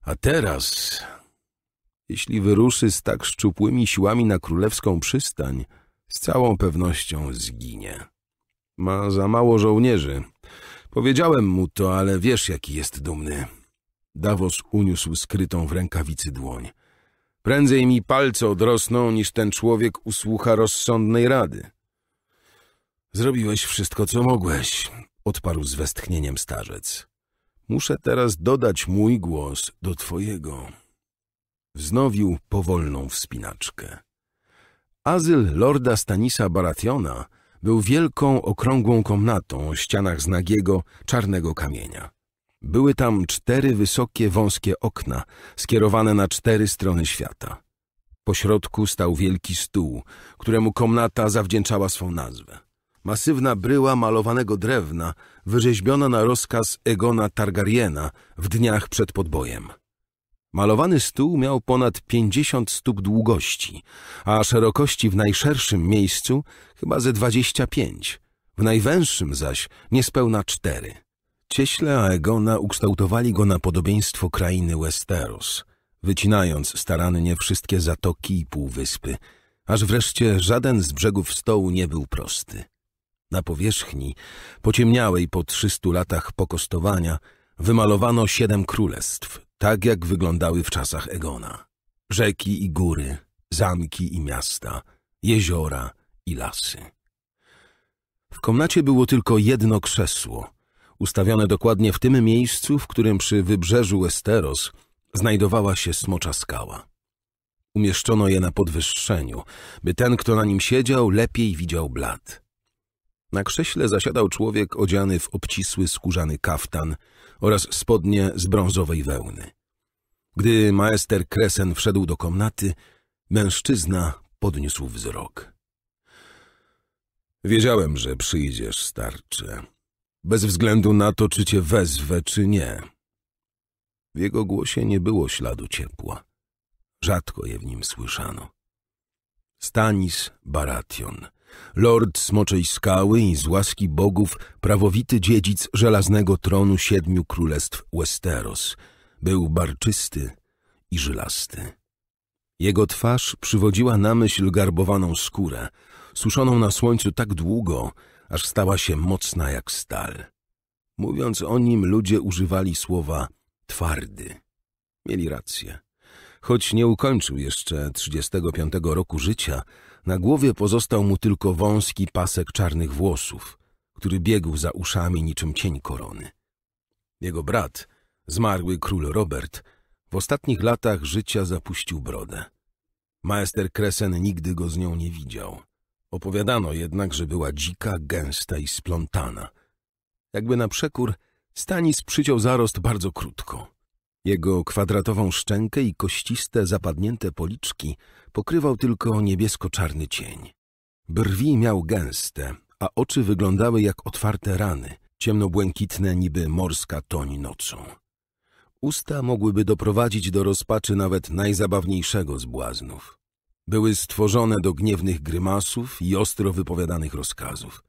A teraz, jeśli wyruszy z tak szczupłymi siłami na królewską przystań, z całą pewnością zginie. Ma za mało żołnierzy. Powiedziałem mu to, ale wiesz, jaki jest dumny. Davos uniósł skrytą w rękawicy dłoń. Prędzej mi palce odrosną, niż ten człowiek usłucha rozsądnej rady. Zrobiłeś wszystko, co mogłeś, odparł z westchnieniem starzec. Muszę teraz dodać mój głos do twojego. Wznowił powolną wspinaczkę. Azyl lorda Stanisa Barationa był wielką, okrągłą komnatą o ścianach z nagiego, czarnego kamienia. Były tam cztery wysokie, wąskie okna, skierowane na cztery strony świata. Po środku stał wielki stół, któremu komnata zawdzięczała swą nazwę. Masywna bryła malowanego drewna, wyrzeźbiona na rozkaz Egona Targariena w dniach przed podbojem. Malowany stół miał ponad pięćdziesiąt stóp długości, a szerokości w najszerszym miejscu chyba ze dwadzieścia pięć, w najwęższym zaś niespełna cztery. Cieśle Aegona ukształtowali go na podobieństwo krainy Westeros, wycinając starannie wszystkie zatoki i półwyspy, aż wreszcie żaden z brzegów stołu nie był prosty. Na powierzchni, pociemniałej po trzystu latach pokostowania, wymalowano siedem królestw, tak jak wyglądały w czasach Egona. Rzeki i góry, zamki i miasta, jeziora i lasy. W komnacie było tylko jedno krzesło, ustawione dokładnie w tym miejscu, w którym przy wybrzeżu Esteros znajdowała się smocza skała. Umieszczono je na podwyższeniu, by ten, kto na nim siedział, lepiej widział blat. Na krześle zasiadał człowiek odziany w obcisły skórzany kaftan – oraz spodnie z brązowej wełny. Gdy maester Kresen wszedł do komnaty, mężczyzna podniósł wzrok. Wiedziałem, że przyjdziesz, starcze. Bez względu na to, czy cię wezwę, czy nie. W jego głosie nie było śladu ciepła. Rzadko je w nim słyszano. Stanis Baration, lord Smoczej Skały i z łaski bogów prawowity dziedzic żelaznego tronu siedmiu królestw Westeros. Był barczysty i żylasty. Jego twarz przywodziła na myśl garbowaną skórę, suszoną na słońcu tak długo, aż stała się mocna jak stal. Mówiąc o nim, ludzie używali słowa twardy. Mieli rację. Choć nie ukończył jeszcze 35 roku życia, na głowie pozostał mu tylko wąski pasek czarnych włosów, który biegł za uszami niczym cień korony. Jego brat, zmarły król Robert, w ostatnich latach życia zapuścił brodę. Maester Kresen nigdy go z nią nie widział. Opowiadano jednak, że była dzika, gęsta i splątana. Jakby na przekór, Stanis przyciął zarost bardzo krótko. Jego kwadratową szczękę i kościste, zapadnięte policzki pokrywał tylko niebiesko-czarny cień. Brwi miał gęste, a oczy wyglądały jak otwarte rany, ciemnobłękitne niby morska toń nocą. Usta mogłyby doprowadzić do rozpaczy nawet najzabawniejszego z błaznów. Były stworzone do gniewnych grymasów i ostro wypowiadanych rozkazów.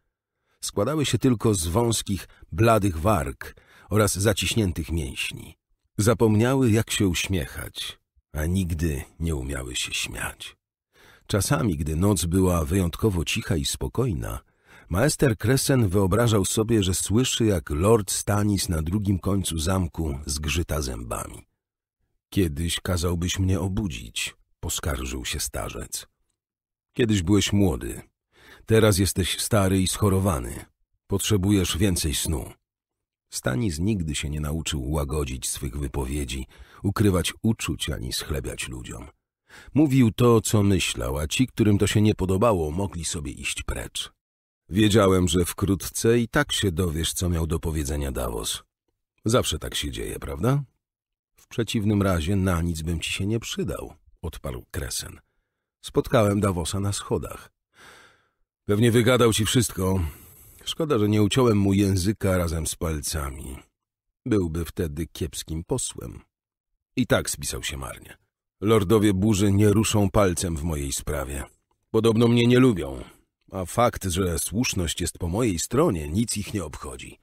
Składały się tylko z wąskich, bladych warg oraz zaciśniętych mięśni. Zapomniały, jak się uśmiechać, a nigdy nie umiały się śmiać. Czasami, gdy noc była wyjątkowo cicha i spokojna, maester Kresen wyobrażał sobie, że słyszy, jak lord Stanis na drugim końcu zamku zgrzyta zębami. Kiedyś kazałbyś mnie obudzić, poskarżył się starzec. Kiedyś byłeś młody, teraz jesteś stary i schorowany. Potrzebujesz więcej snu. Stanis nigdy się nie nauczył łagodzić swych wypowiedzi, ukrywać uczuć ani schlebiać ludziom. Mówił to, co myślał, a ci, którym to się nie podobało, mogli sobie iść precz. Wiedziałem, że wkrótce i tak się dowiesz, co miał do powiedzenia Davos. Zawsze tak się dzieje, prawda? W przeciwnym razie na nic bym ci się nie przydał, odparł Kresen. Spotkałem Davosa na schodach. Pewnie wygadał ci wszystko, Szkoda, że nie uciąłem mu języka razem z palcami. Byłby wtedy kiepskim posłem. I tak spisał się marnie. Lordowie burzy nie ruszą palcem w mojej sprawie. Podobno mnie nie lubią, a fakt, że słuszność jest po mojej stronie, nic ich nie obchodzi.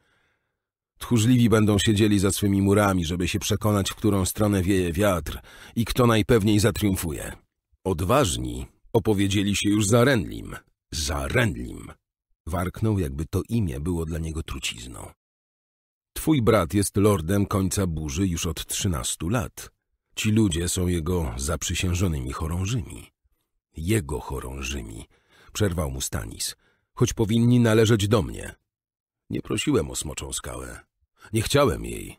Tchórzliwi będą siedzieli za swymi murami, żeby się przekonać, w którą stronę wieje wiatr i kto najpewniej zatriumfuje. Odważni opowiedzieli się już za Renlim. Za Renlim. Warknął, jakby to imię było dla niego trucizną. Twój brat jest lordem końca burzy już od trzynastu lat. Ci ludzie są jego zaprzysiężonymi chorążymi. Jego chorążymi, przerwał mu Stanis, choć powinni należeć do mnie. Nie prosiłem o smoczą skałę. Nie chciałem jej.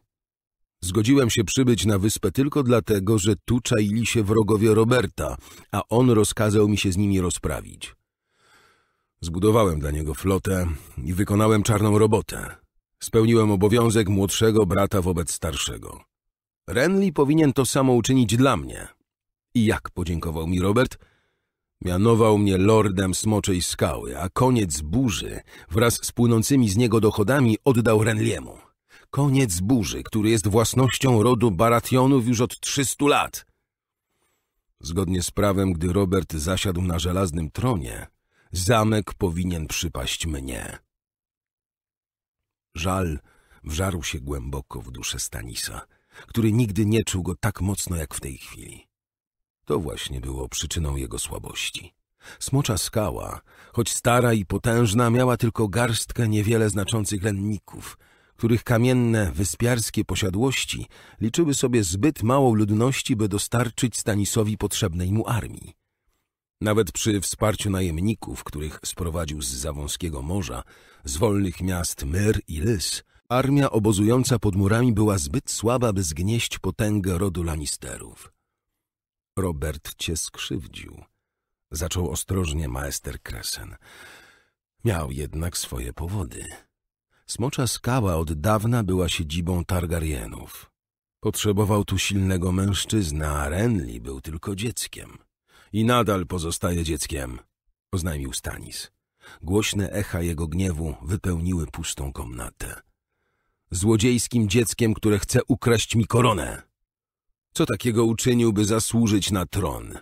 Zgodziłem się przybyć na wyspę tylko dlatego, że tu czaili się wrogowie Roberta, a on rozkazał mi się z nimi rozprawić. Zbudowałem dla niego flotę i wykonałem czarną robotę. Spełniłem obowiązek młodszego brata wobec starszego. Renly powinien to samo uczynić dla mnie. I jak podziękował mi Robert? Mianował mnie lordem smoczej skały, a koniec burzy wraz z płynącymi z niego dochodami oddał Renliemu. Koniec burzy, który jest własnością rodu Barationów już od trzystu lat. Zgodnie z prawem, gdy Robert zasiadł na żelaznym tronie, Zamek powinien przypaść mnie. Żal wżarł się głęboko w duszę Stanisa, który nigdy nie czuł go tak mocno jak w tej chwili. To właśnie było przyczyną jego słabości. Smocza skała, choć stara i potężna, miała tylko garstkę niewiele znaczących lenników, których kamienne, wyspiarskie posiadłości liczyły sobie zbyt małą ludności, by dostarczyć Stanisowi potrzebnej mu armii. Nawet przy wsparciu najemników, których sprowadził z Zawąskiego Morza, z wolnych miast Myr i Lys, armia obozująca pod murami była zbyt słaba, by zgnieść potęgę rodu Lannisterów. Robert cię skrzywdził, zaczął ostrożnie maester Kresen. Miał jednak swoje powody. Smocza skała od dawna była siedzibą Targaryenów. Potrzebował tu silnego mężczyzny. a Renly był tylko dzieckiem i nadal pozostaje dzieckiem, oznajmił Stanis. Głośne echa jego gniewu wypełniły pustą komnatę. Złodziejskim dzieckiem, które chce ukraść mi koronę. Co takiego uczynił, by zasłużyć na tron?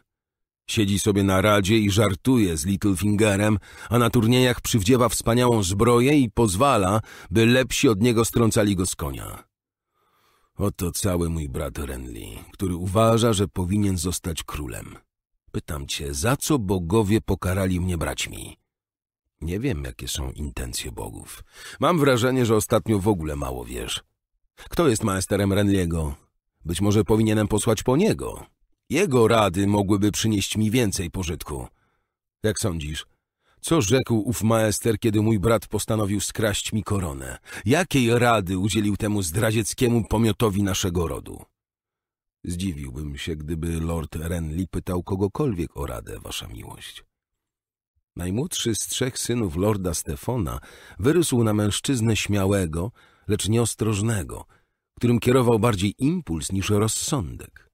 Siedzi sobie na radzie i żartuje z Littlefingerem, a na turniejach przywdziewa wspaniałą zbroję i pozwala, by lepsi od niego strącali go z konia. Oto cały mój brat Renly, który uważa, że powinien zostać królem. Pytam cię, za co bogowie pokarali mnie braćmi? Nie wiem, jakie są intencje bogów. Mam wrażenie, że ostatnio w ogóle mało wiesz. Kto jest maesterem Renliego? Być może powinienem posłać po niego. Jego rady mogłyby przynieść mi więcej pożytku. Jak sądzisz, co rzekł ów maester, kiedy mój brat postanowił skraść mi koronę? Jakiej rady udzielił temu zdradzieckiemu pomiotowi naszego rodu? Zdziwiłbym się, gdyby lord Renly pytał kogokolwiek o radę, wasza miłość. Najmłodszy z trzech synów lorda Stefona wyrósł na mężczyznę śmiałego, lecz nieostrożnego, którym kierował bardziej impuls niż rozsądek.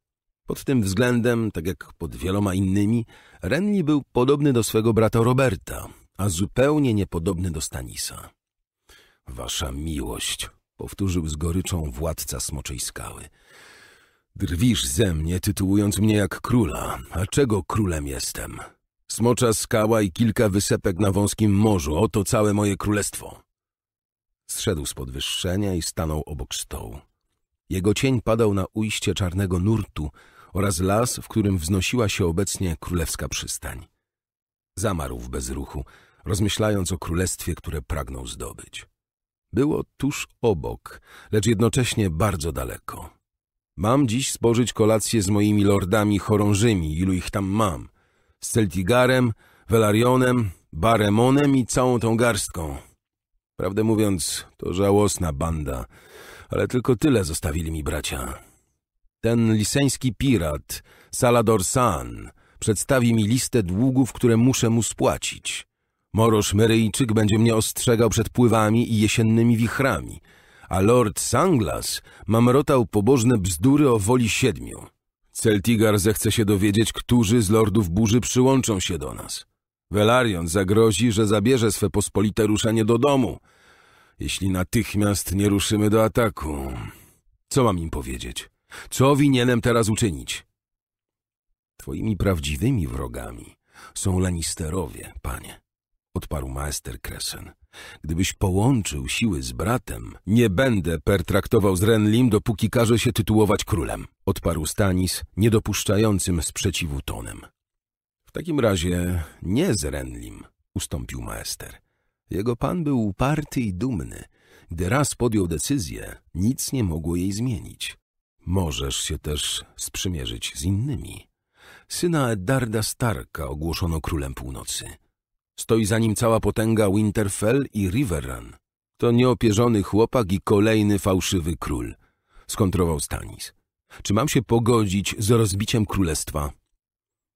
Pod tym względem, tak jak pod wieloma innymi, Renly był podobny do swego brata Roberta, a zupełnie niepodobny do Stanisa. Wasza miłość, powtórzył z goryczą władca Smoczej Skały – Drwisz ze mnie, tytułując mnie jak króla, a czego królem jestem? Smocza skała i kilka wysepek na wąskim morzu, oto całe moje królestwo. Zszedł z podwyższenia i stanął obok stołu. Jego cień padał na ujście czarnego nurtu oraz las, w którym wznosiła się obecnie królewska przystań. Zamarł w bezruchu, rozmyślając o królestwie, które pragnął zdobyć. Było tuż obok, lecz jednocześnie bardzo daleko. Mam dziś spożyć kolację z moimi lordami chorążymi, ilu ich tam mam. Z Celtigarem, Velarionem, Baremonem i całą tą garstką. Prawdę mówiąc, to żałosna banda, ale tylko tyle zostawili mi bracia. Ten liseński pirat, Salador San, przedstawi mi listę długów, które muszę mu spłacić. Morosz Meryjczyk będzie mnie ostrzegał przed pływami i jesiennymi wichrami – a lord Sanglas mamrotał pobożne bzdury o woli siedmiu. Celtigar zechce się dowiedzieć, którzy z lordów burzy przyłączą się do nas. Velarion zagrozi, że zabierze swe pospolite ruszanie do domu, jeśli natychmiast nie ruszymy do ataku. Co mam im powiedzieć? Co winienem teraz uczynić? Twoimi prawdziwymi wrogami są Lannisterowie, panie odparł maester Kresen. Gdybyś połączył siły z bratem, nie będę pertraktował z Renlim, dopóki każe się tytułować królem, odparł Stanis, niedopuszczającym sprzeciwu tonem. W takim razie nie z Renlim, ustąpił maester. Jego pan był uparty i dumny. Gdy raz podjął decyzję, nic nie mogło jej zmienić. Możesz się też sprzymierzyć z innymi. Syna Eddarda Starka ogłoszono królem północy – Stoi za nim cała potęga Winterfell i Riverrun. To nieopierzony chłopak i kolejny fałszywy król, skontrował Stanis. Czy mam się pogodzić z rozbiciem królestwa?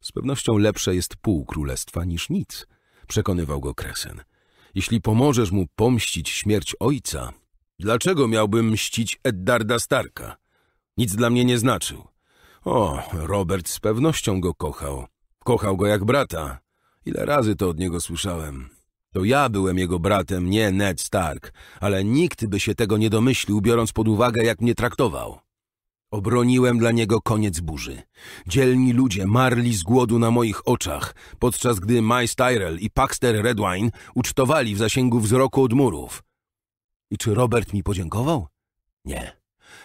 Z pewnością lepsze jest pół królestwa niż nic, przekonywał go Kresen. Jeśli pomożesz mu pomścić śmierć ojca... Dlaczego miałbym mścić Eddarda Starka? Nic dla mnie nie znaczył. O, Robert z pewnością go kochał. Kochał go jak brata, Ile razy to od niego słyszałem. To ja byłem jego bratem, nie Ned Stark, ale nikt by się tego nie domyślił, biorąc pod uwagę, jak mnie traktował. Obroniłem dla niego koniec burzy. Dzielni ludzie marli z głodu na moich oczach, podczas gdy Mice Tyrell i Paxter Redwine ucztowali w zasięgu wzroku od murów. I czy Robert mi podziękował? Nie.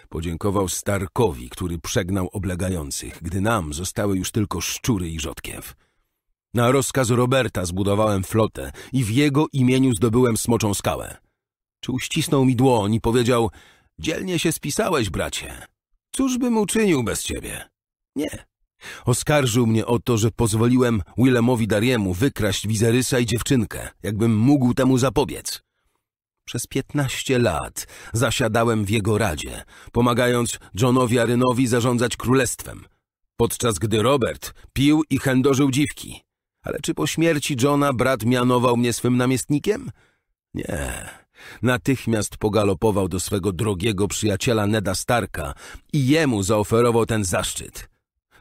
Podziękował Starkowi, który przegnał oblegających, gdy nam zostały już tylko szczury i rzodkiew. Na rozkaz Roberta zbudowałem flotę i w jego imieniu zdobyłem smoczą skałę. Czy uścisnął mi dłoń i powiedział — Dzielnie się spisałeś, bracie. Cóż bym uczynił bez ciebie? Nie. Oskarżył mnie o to, że pozwoliłem Willemowi Dariemu wykraść Wizerysa i dziewczynkę, jakbym mógł temu zapobiec. Przez piętnaście lat zasiadałem w jego radzie, pomagając Johnowi Arynowi zarządzać królestwem, podczas gdy Robert pił i chędożył dziwki. Ale czy po śmierci Johna brat mianował mnie swym namiestnikiem? Nie. Natychmiast pogalopował do swego drogiego przyjaciela Neda Starka i jemu zaoferował ten zaszczyt.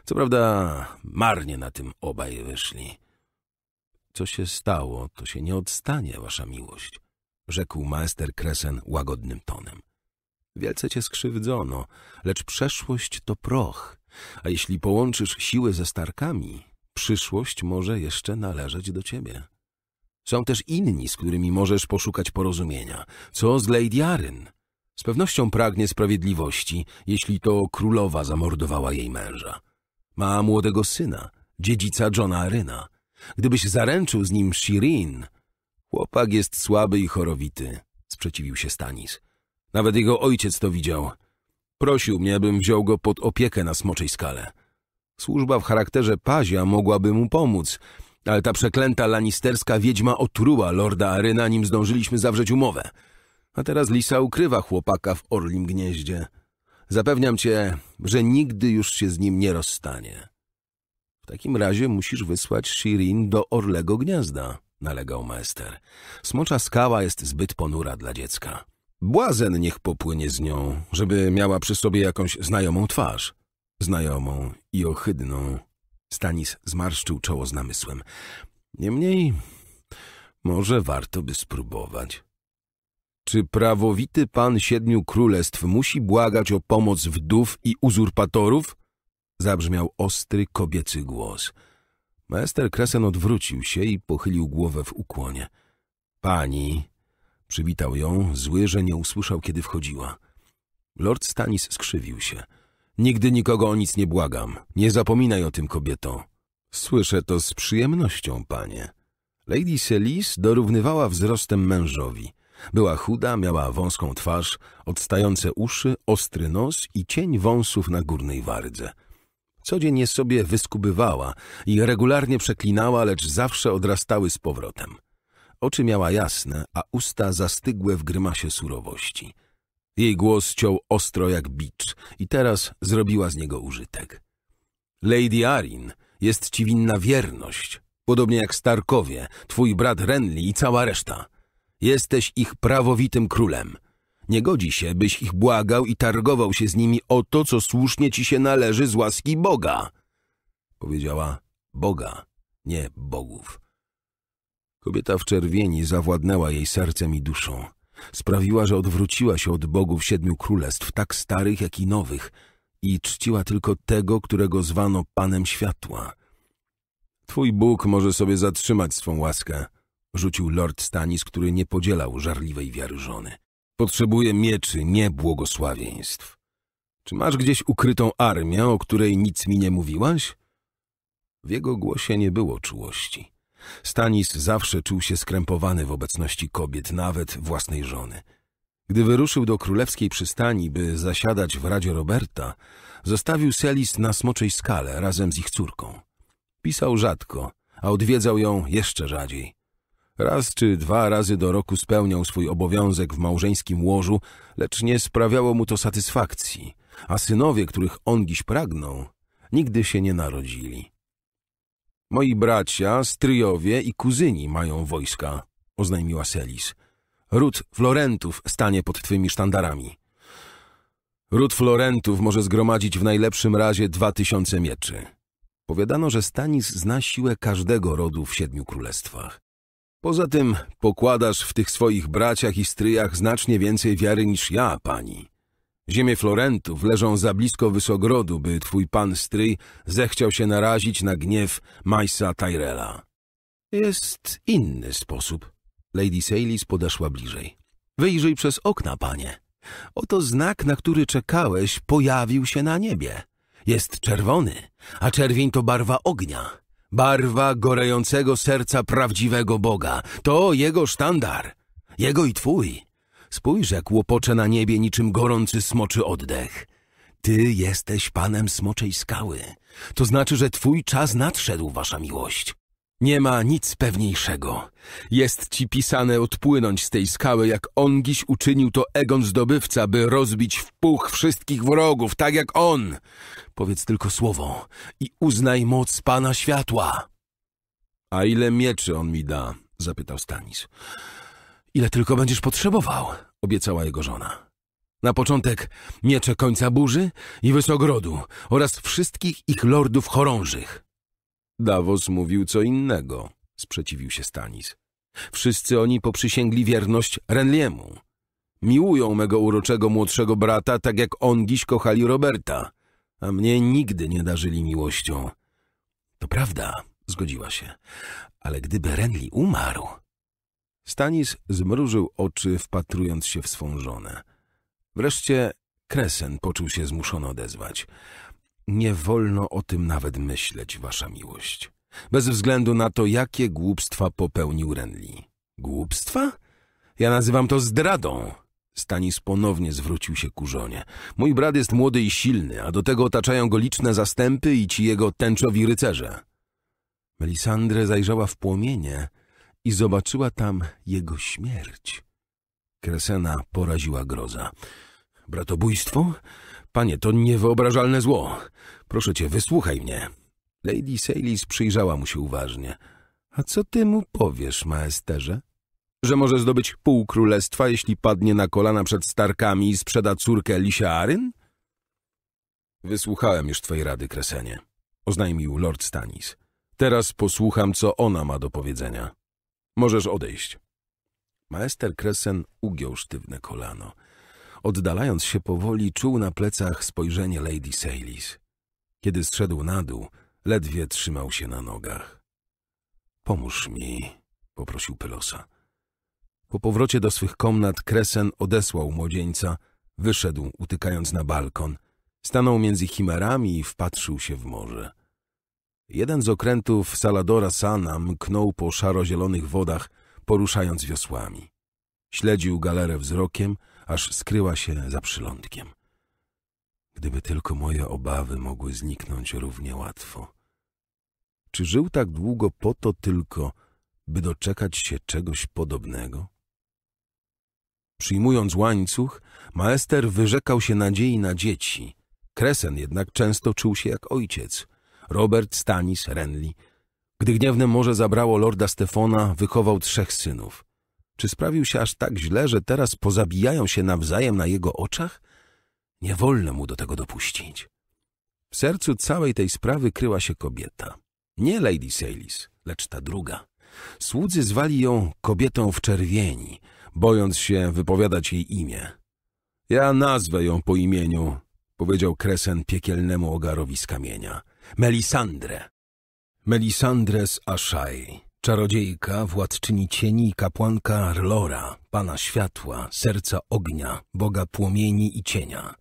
Co prawda marnie na tym obaj wyszli. Co się stało, to się nie odstanie, wasza miłość, rzekł maester Kresen łagodnym tonem. Wielce cię skrzywdzono, lecz przeszłość to proch, a jeśli połączysz siły ze Starkami, przyszłość może jeszcze należeć do ciebie. Są też inni, z którymi możesz poszukać porozumienia. Co z Lady Glejdiaryn? Z pewnością pragnie sprawiedliwości, jeśli to królowa zamordowała jej męża. Ma młodego syna, dziedzica Johna Aryna. Gdybyś zaręczył z nim Shirin... Chłopak jest słaby i chorowity, sprzeciwił się Stanis. Nawet jego ojciec to widział. Prosił mnie, bym wziął go pod opiekę na Smoczej Skale. Służba w charakterze pazia mogłaby mu pomóc, ale ta przeklęta lanisterska wiedźma otruła lorda Aryna, nim zdążyliśmy zawrzeć umowę. A teraz Lisa ukrywa chłopaka w orlim gnieździe. Zapewniam cię, że nigdy już się z nim nie rozstanie. W takim razie musisz wysłać Shirin do Orlego Gniazda, nalegał maester. Smocza skała jest zbyt ponura dla dziecka. Błazen niech popłynie z nią, żeby miała przy sobie jakąś znajomą twarz znajomą i ohydną. Stanis zmarszczył czoło z namysłem. Niemniej, może warto by spróbować. Czy prawowity pan siedmiu królestw musi błagać o pomoc wdów i uzurpatorów? Zabrzmiał ostry kobiecy głos. Maester Kresen odwrócił się i pochylił głowę w ukłonie. Pani, przywitał ją, zły, że nie usłyszał, kiedy wchodziła. Lord Stanis skrzywił się – Nigdy nikogo o nic nie błagam. Nie zapominaj o tym, kobieto. Słyszę to z przyjemnością, panie. Lady Selis dorównywała wzrostem mężowi. Była chuda, miała wąską twarz, odstające uszy, ostry nos i cień wąsów na górnej wardze. Codziennie sobie wyskubywała i regularnie przeklinała, lecz zawsze odrastały z powrotem. Oczy miała jasne, a usta zastygłe w grymasie surowości – jej głos ciął ostro jak bicz i teraz zrobiła z niego użytek. Lady Arin jest ci winna wierność, podobnie jak Starkowie, twój brat Renly i cała reszta. Jesteś ich prawowitym królem. Nie godzi się, byś ich błagał i targował się z nimi o to, co słusznie ci się należy z łaski Boga. Powiedziała Boga, nie bogów. Kobieta w czerwieni zawładnęła jej sercem i duszą sprawiła, że odwróciła się od bogów siedmiu królestw, tak starych jak i nowych, i czciła tylko tego, którego zwano Panem Światła. Twój Bóg może sobie zatrzymać swą łaskę, rzucił lord Stanis, który nie podzielał żarliwej wiary żony. Potrzebuje mieczy, nie błogosławieństw. Czy masz gdzieś ukrytą armię, o której nic mi nie mówiłaś? W jego głosie nie było czułości. Stanis zawsze czuł się skrępowany w obecności kobiet, nawet własnej żony. Gdy wyruszył do królewskiej przystani, by zasiadać w Radzie Roberta, zostawił Selis na Smoczej Skale razem z ich córką. Pisał rzadko, a odwiedzał ją jeszcze rzadziej. Raz czy dwa razy do roku spełniał swój obowiązek w małżeńskim łożu, lecz nie sprawiało mu to satysfakcji, a synowie, których on dziś pragnął, nigdy się nie narodzili. Moi bracia, stryjowie i kuzyni mają wojska, oznajmiła Selis. Ród Florentów stanie pod twymi sztandarami. Ród Florentów może zgromadzić w najlepszym razie dwa tysiące mieczy. Powiadano, że Stanis zna siłę każdego rodu w siedmiu królestwach. Poza tym pokładasz w tych swoich braciach i stryjach znacznie więcej wiary niż ja, pani. Ziemie Florentów leżą za blisko Wysogrodu, by twój pan stryj zechciał się narazić na gniew Majsa Tyrella. Jest inny sposób. Lady Saylis podeszła bliżej. Wyjrzyj przez okna, panie. Oto znak, na który czekałeś, pojawił się na niebie. Jest czerwony, a czerwień to barwa ognia. Barwa gorejącego serca prawdziwego Boga. To jego sztandar. Jego i twój. Spójrz, jak łopocze na niebie niczym gorący smoczy oddech. Ty jesteś panem smoczej skały. To znaczy, że twój czas nadszedł, wasza miłość. Nie ma nic pewniejszego. Jest ci pisane odpłynąć z tej skały, jak on dziś uczynił to Egon zdobywca, by rozbić w puch wszystkich wrogów, tak jak on. Powiedz tylko słowo i uznaj moc Pana Światła. A ile mieczy on mi da? zapytał Stanis. Ile tylko będziesz potrzebował, obiecała jego żona. Na początek miecze końca burzy i wysogrodu oraz wszystkich ich lordów chorążych. Davos mówił co innego, sprzeciwił się Stanis. Wszyscy oni poprzysięgli wierność Renliemu. Miłują mego uroczego młodszego brata, tak jak on dziś kochali Roberta, a mnie nigdy nie darzyli miłością. To prawda, zgodziła się, ale gdyby renli umarł, Stanis zmrużył oczy, wpatrując się w swą żonę. Wreszcie Kresen poczuł się zmuszony odezwać. Nie wolno o tym nawet myśleć, wasza miłość. Bez względu na to, jakie głupstwa popełnił Renli. Głupstwa? Ja nazywam to zdradą. Stanis ponownie zwrócił się ku żonie. Mój brat jest młody i silny, a do tego otaczają go liczne zastępy i ci jego tęczowi rycerze. Melisandre zajrzała w płomienie, i zobaczyła tam jego śmierć. Kresena poraziła groza. Bratobójstwo? Panie, to niewyobrażalne zło. Proszę cię, wysłuchaj mnie. Lady Saylis przyjrzała mu się uważnie. A co ty mu powiesz, maesterze? Że może zdobyć pół królestwa, jeśli padnie na kolana przed Starkami i sprzeda córkę Lisiaryn? Wysłuchałem już twojej rady, Kresenie, oznajmił lord Stanis. Teraz posłucham, co ona ma do powiedzenia. Możesz odejść. Maester Kresen ugiął sztywne kolano. Oddalając się powoli, czuł na plecach spojrzenie Lady Salis. Kiedy zszedł na dół, ledwie trzymał się na nogach. Pomóż mi, poprosił Pelosa. Po powrocie do swych komnat Kresen odesłał młodzieńca, wyszedł, utykając na balkon. Stanął między chimerami i wpatrzył się w morze. Jeden z okrętów Saladora Sana mknął po szarozielonych wodach, poruszając wiosłami. Śledził galerę wzrokiem, aż skryła się za przylądkiem. Gdyby tylko moje obawy mogły zniknąć równie łatwo. Czy żył tak długo po to tylko, by doczekać się czegoś podobnego? Przyjmując łańcuch, maester wyrzekał się nadziei na dzieci. Kresen jednak często czuł się jak ojciec – Robert Stanis Renly. Gdy gniewne morze zabrało lorda Stefona, wychował trzech synów. Czy sprawił się aż tak źle, że teraz pozabijają się nawzajem na jego oczach? Nie wolno mu do tego dopuścić. W sercu całej tej sprawy kryła się kobieta. Nie Lady Salis, lecz ta druga. Słudzy zwali ją kobietą w czerwieni, bojąc się wypowiadać jej imię. Ja nazwę ją po imieniu, powiedział Kresen piekielnemu ogarowi z kamienia. Melisandrę. Melisandrę z Aszai, czarodziejka, władczyni cieni i kapłanka Arlora, pana światła, serca ognia, boga płomieni i cienia.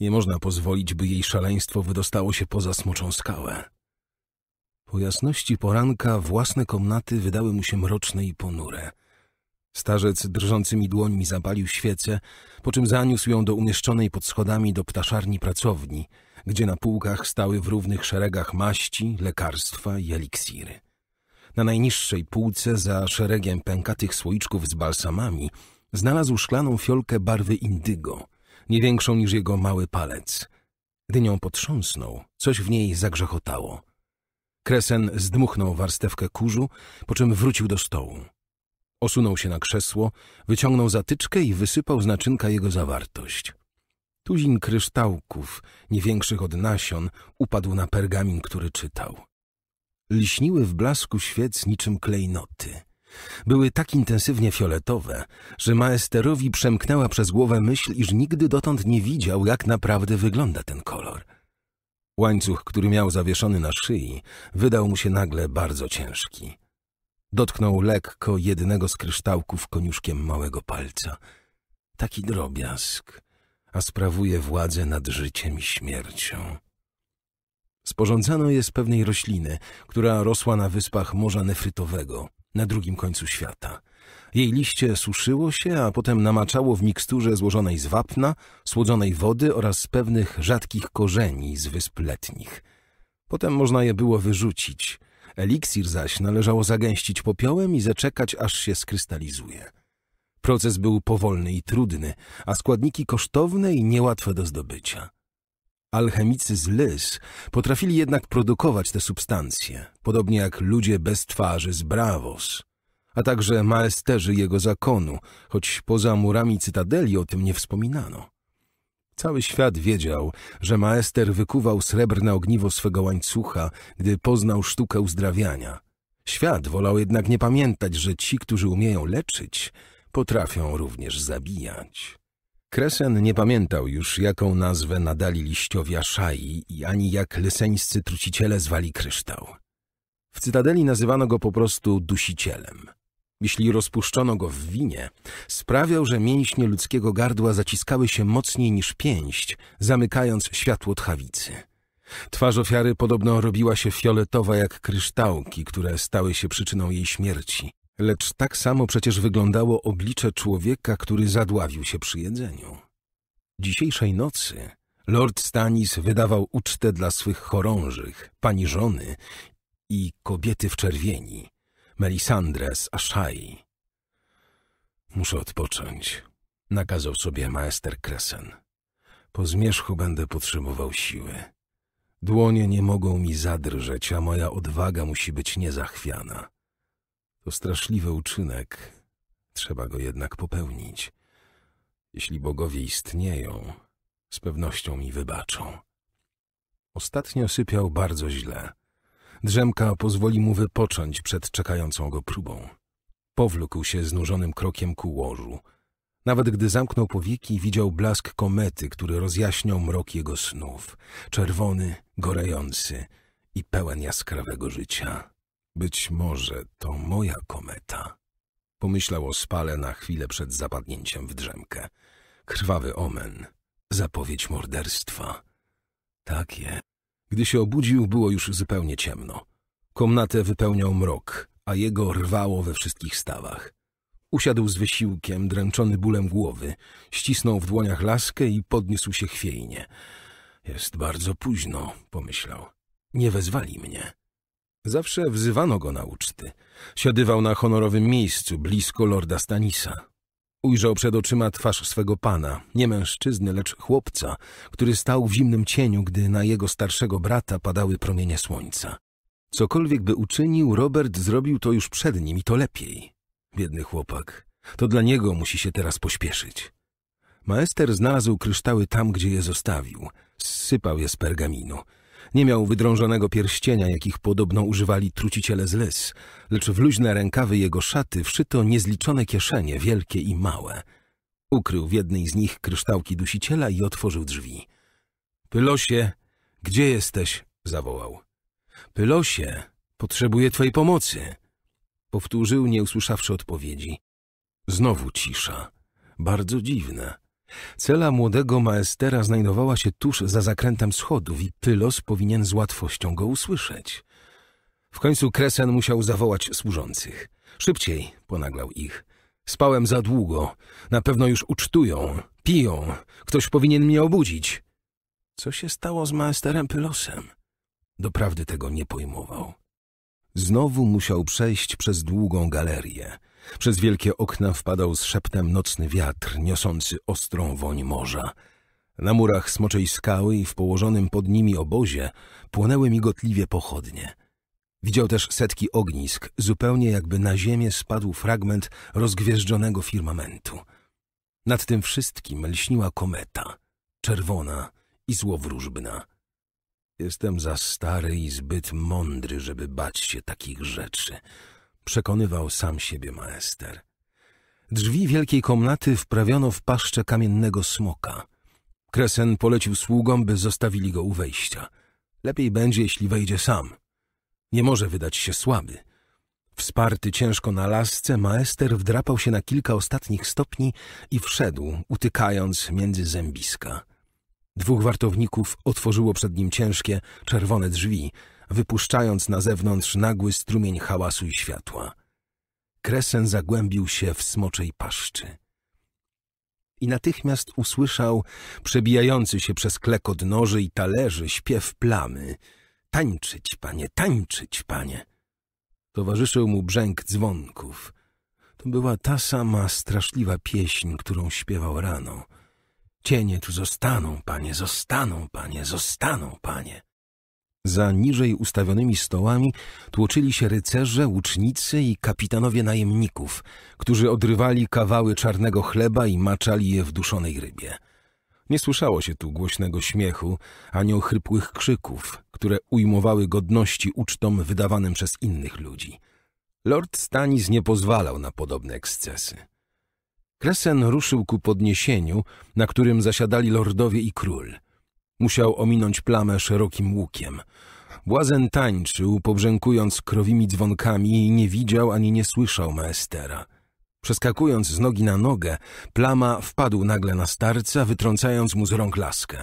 Nie można pozwolić, by jej szaleństwo wydostało się poza smoczą skałę. Po jasności poranka własne komnaty wydały mu się mroczne i ponure – Starzec drżącymi dłońmi zapalił świecę, po czym zaniósł ją do umieszczonej pod schodami do ptaszarni pracowni, gdzie na półkach stały w równych szeregach maści, lekarstwa i eliksiry. Na najniższej półce, za szeregiem pękatych słoiczków z balsamami, znalazł szklaną fiolkę barwy indygo, nie większą niż jego mały palec. Gdy nią potrząsnął, coś w niej zagrzechotało. Kresen zdmuchnął warstewkę kurzu, po czym wrócił do stołu. Osunął się na krzesło, wyciągnął zatyczkę i wysypał z naczynka jego zawartość. Tuzin kryształków, nie większych od nasion, upadł na pergamin, który czytał. Liśniły w blasku świec niczym klejnoty. Były tak intensywnie fioletowe, że maesterowi przemknęła przez głowę myśl, iż nigdy dotąd nie widział, jak naprawdę wygląda ten kolor. Łańcuch, który miał zawieszony na szyi, wydał mu się nagle bardzo ciężki. Dotknął lekko jednego z kryształków koniuszkiem małego palca. Taki drobiazg, a sprawuje władzę nad życiem i śmiercią. Sporządzano je z pewnej rośliny, która rosła na wyspach Morza Nefrytowego, na drugim końcu świata. Jej liście suszyło się, a potem namaczało w miksturze złożonej z wapna, słodzonej wody oraz pewnych rzadkich korzeni z wysp letnich. Potem można je było wyrzucić, Eliksir zaś należało zagęścić popiołem i zaczekać, aż się skrystalizuje. Proces był powolny i trudny, a składniki kosztowne i niełatwe do zdobycia. Alchemicy z Lys potrafili jednak produkować te substancje, podobnie jak ludzie bez twarzy z Bravos, a także maesterzy jego zakonu, choć poza murami cytadeli o tym nie wspominano. Cały świat wiedział, że maester wykuwał srebrne ogniwo swego łańcucha, gdy poznał sztukę uzdrawiania. Świat wolał jednak nie pamiętać, że ci, którzy umieją leczyć, potrafią również zabijać. Kresen nie pamiętał już, jaką nazwę nadali liściowia szai i ani jak leseńscy truciciele zwali kryształ. W Cytadeli nazywano go po prostu dusicielem jeśli rozpuszczono go w winie, sprawiał, że mięśnie ludzkiego gardła zaciskały się mocniej niż pięść, zamykając światło tchawicy. Twarz ofiary podobno robiła się fioletowa jak kryształki, które stały się przyczyną jej śmierci. Lecz tak samo przecież wyglądało oblicze człowieka, który zadławił się przy jedzeniu. Dzisiejszej nocy lord Stanis wydawał ucztę dla swych chorążych, pani żony i kobiety w czerwieni, Melisandre z Aszai. Muszę odpocząć, nakazał sobie maester Kresen. Po zmierzchu będę potrzebował siły. Dłonie nie mogą mi zadrżeć, a moja odwaga musi być niezachwiana. To straszliwy uczynek, trzeba go jednak popełnić. Jeśli bogowie istnieją, z pewnością mi wybaczą. Ostatnio sypiał bardzo źle – Drzemka pozwoli mu wypocząć przed czekającą go próbą. Powlókł się znużonym krokiem ku łożu. Nawet gdy zamknął powieki, widział blask komety, który rozjaśniał mrok jego snów. Czerwony, gorejący i pełen jaskrawego życia. Być może to moja kometa. Pomyślał o spale na chwilę przed zapadnięciem w drzemkę. Krwawy omen. Zapowiedź morderstwa. Tak jest. Gdy się obudził, było już zupełnie ciemno. Komnatę wypełniał mrok, a jego rwało we wszystkich stawach. Usiadł z wysiłkiem, dręczony bólem głowy, ścisnął w dłoniach laskę i podniósł się chwiejnie. Jest bardzo późno, pomyślał. Nie wezwali mnie. Zawsze wzywano go na uczty. Siadywał na honorowym miejscu, blisko lorda Stanisa. Ujrzał przed oczyma twarz swego pana, nie mężczyzny, lecz chłopca, który stał w zimnym cieniu, gdy na jego starszego brata padały promienie słońca. Cokolwiek by uczynił, Robert zrobił to już przed nim i to lepiej. Biedny chłopak, to dla niego musi się teraz pośpieszyć. Maester znalazł kryształy tam, gdzie je zostawił. Zsypał je z pergaminu. Nie miał wydrążonego pierścienia, jakich podobno używali truciciele z lys, lecz w luźne rękawy jego szaty wszyto niezliczone kieszenie, wielkie i małe. Ukrył w jednej z nich kryształki dusiciela i otworzył drzwi. — Pylosie, gdzie jesteś? — zawołał. — Pylosie, potrzebuję twojej pomocy! — powtórzył, nie usłyszawszy odpowiedzi. Znowu cisza. Bardzo dziwne. Cela młodego maestera znajdowała się tuż za zakrętem schodów i Pylos powinien z łatwością go usłyszeć. W końcu Kresen musiał zawołać służących. Szybciej, ponaglał ich. Spałem za długo. Na pewno już ucztują, piją. Ktoś powinien mnie obudzić. Co się stało z maesterem Pylosem? Doprawdy tego nie pojmował. Znowu musiał przejść przez długą galerię. Przez wielkie okna wpadał z szeptem nocny wiatr, niosący ostrą woń morza. Na murach smoczej skały i w położonym pod nimi obozie płonęły migotliwie pochodnie. Widział też setki ognisk, zupełnie jakby na ziemię spadł fragment rozgwieżdżonego firmamentu. Nad tym wszystkim lśniła kometa, czerwona i złowróżbna. Jestem za stary i zbyt mądry, żeby bać się takich rzeczy – przekonywał sam siebie maester. Drzwi wielkiej komnaty wprawiono w paszczę kamiennego smoka. Kresen polecił sługom, by zostawili go u wejścia. Lepiej będzie, jeśli wejdzie sam. Nie może wydać się słaby. Wsparty ciężko na lasce, maester wdrapał się na kilka ostatnich stopni i wszedł, utykając między zębiska. Dwóch wartowników otworzyło przed nim ciężkie, czerwone drzwi – wypuszczając na zewnątrz nagły strumień hałasu i światła. Kresen zagłębił się w smoczej paszczy. I natychmiast usłyszał przebijający się przez klekot noży i talerzy śpiew plamy. Tańczyć, panie, tańczyć, panie. Towarzyszył mu brzęk dzwonków. To była ta sama straszliwa pieśń, którą śpiewał rano. Cienie tu zostaną, panie, zostaną, panie, zostaną, panie. Za niżej ustawionymi stołami tłoczyli się rycerze, łucznicy i kapitanowie najemników, którzy odrywali kawały czarnego chleba i maczali je w duszonej rybie. Nie słyszało się tu głośnego śmiechu, ani ochrypłych krzyków, które ujmowały godności ucztom wydawanym przez innych ludzi. Lord Stanis nie pozwalał na podobne ekscesy. Kresen ruszył ku podniesieniu, na którym zasiadali lordowie i król – Musiał ominąć plamę szerokim łukiem. Błazen tańczył, pobrzękując krowimi dzwonkami i nie widział ani nie słyszał maestera. Przeskakując z nogi na nogę, plama wpadł nagle na starca, wytrącając mu z rąk laskę.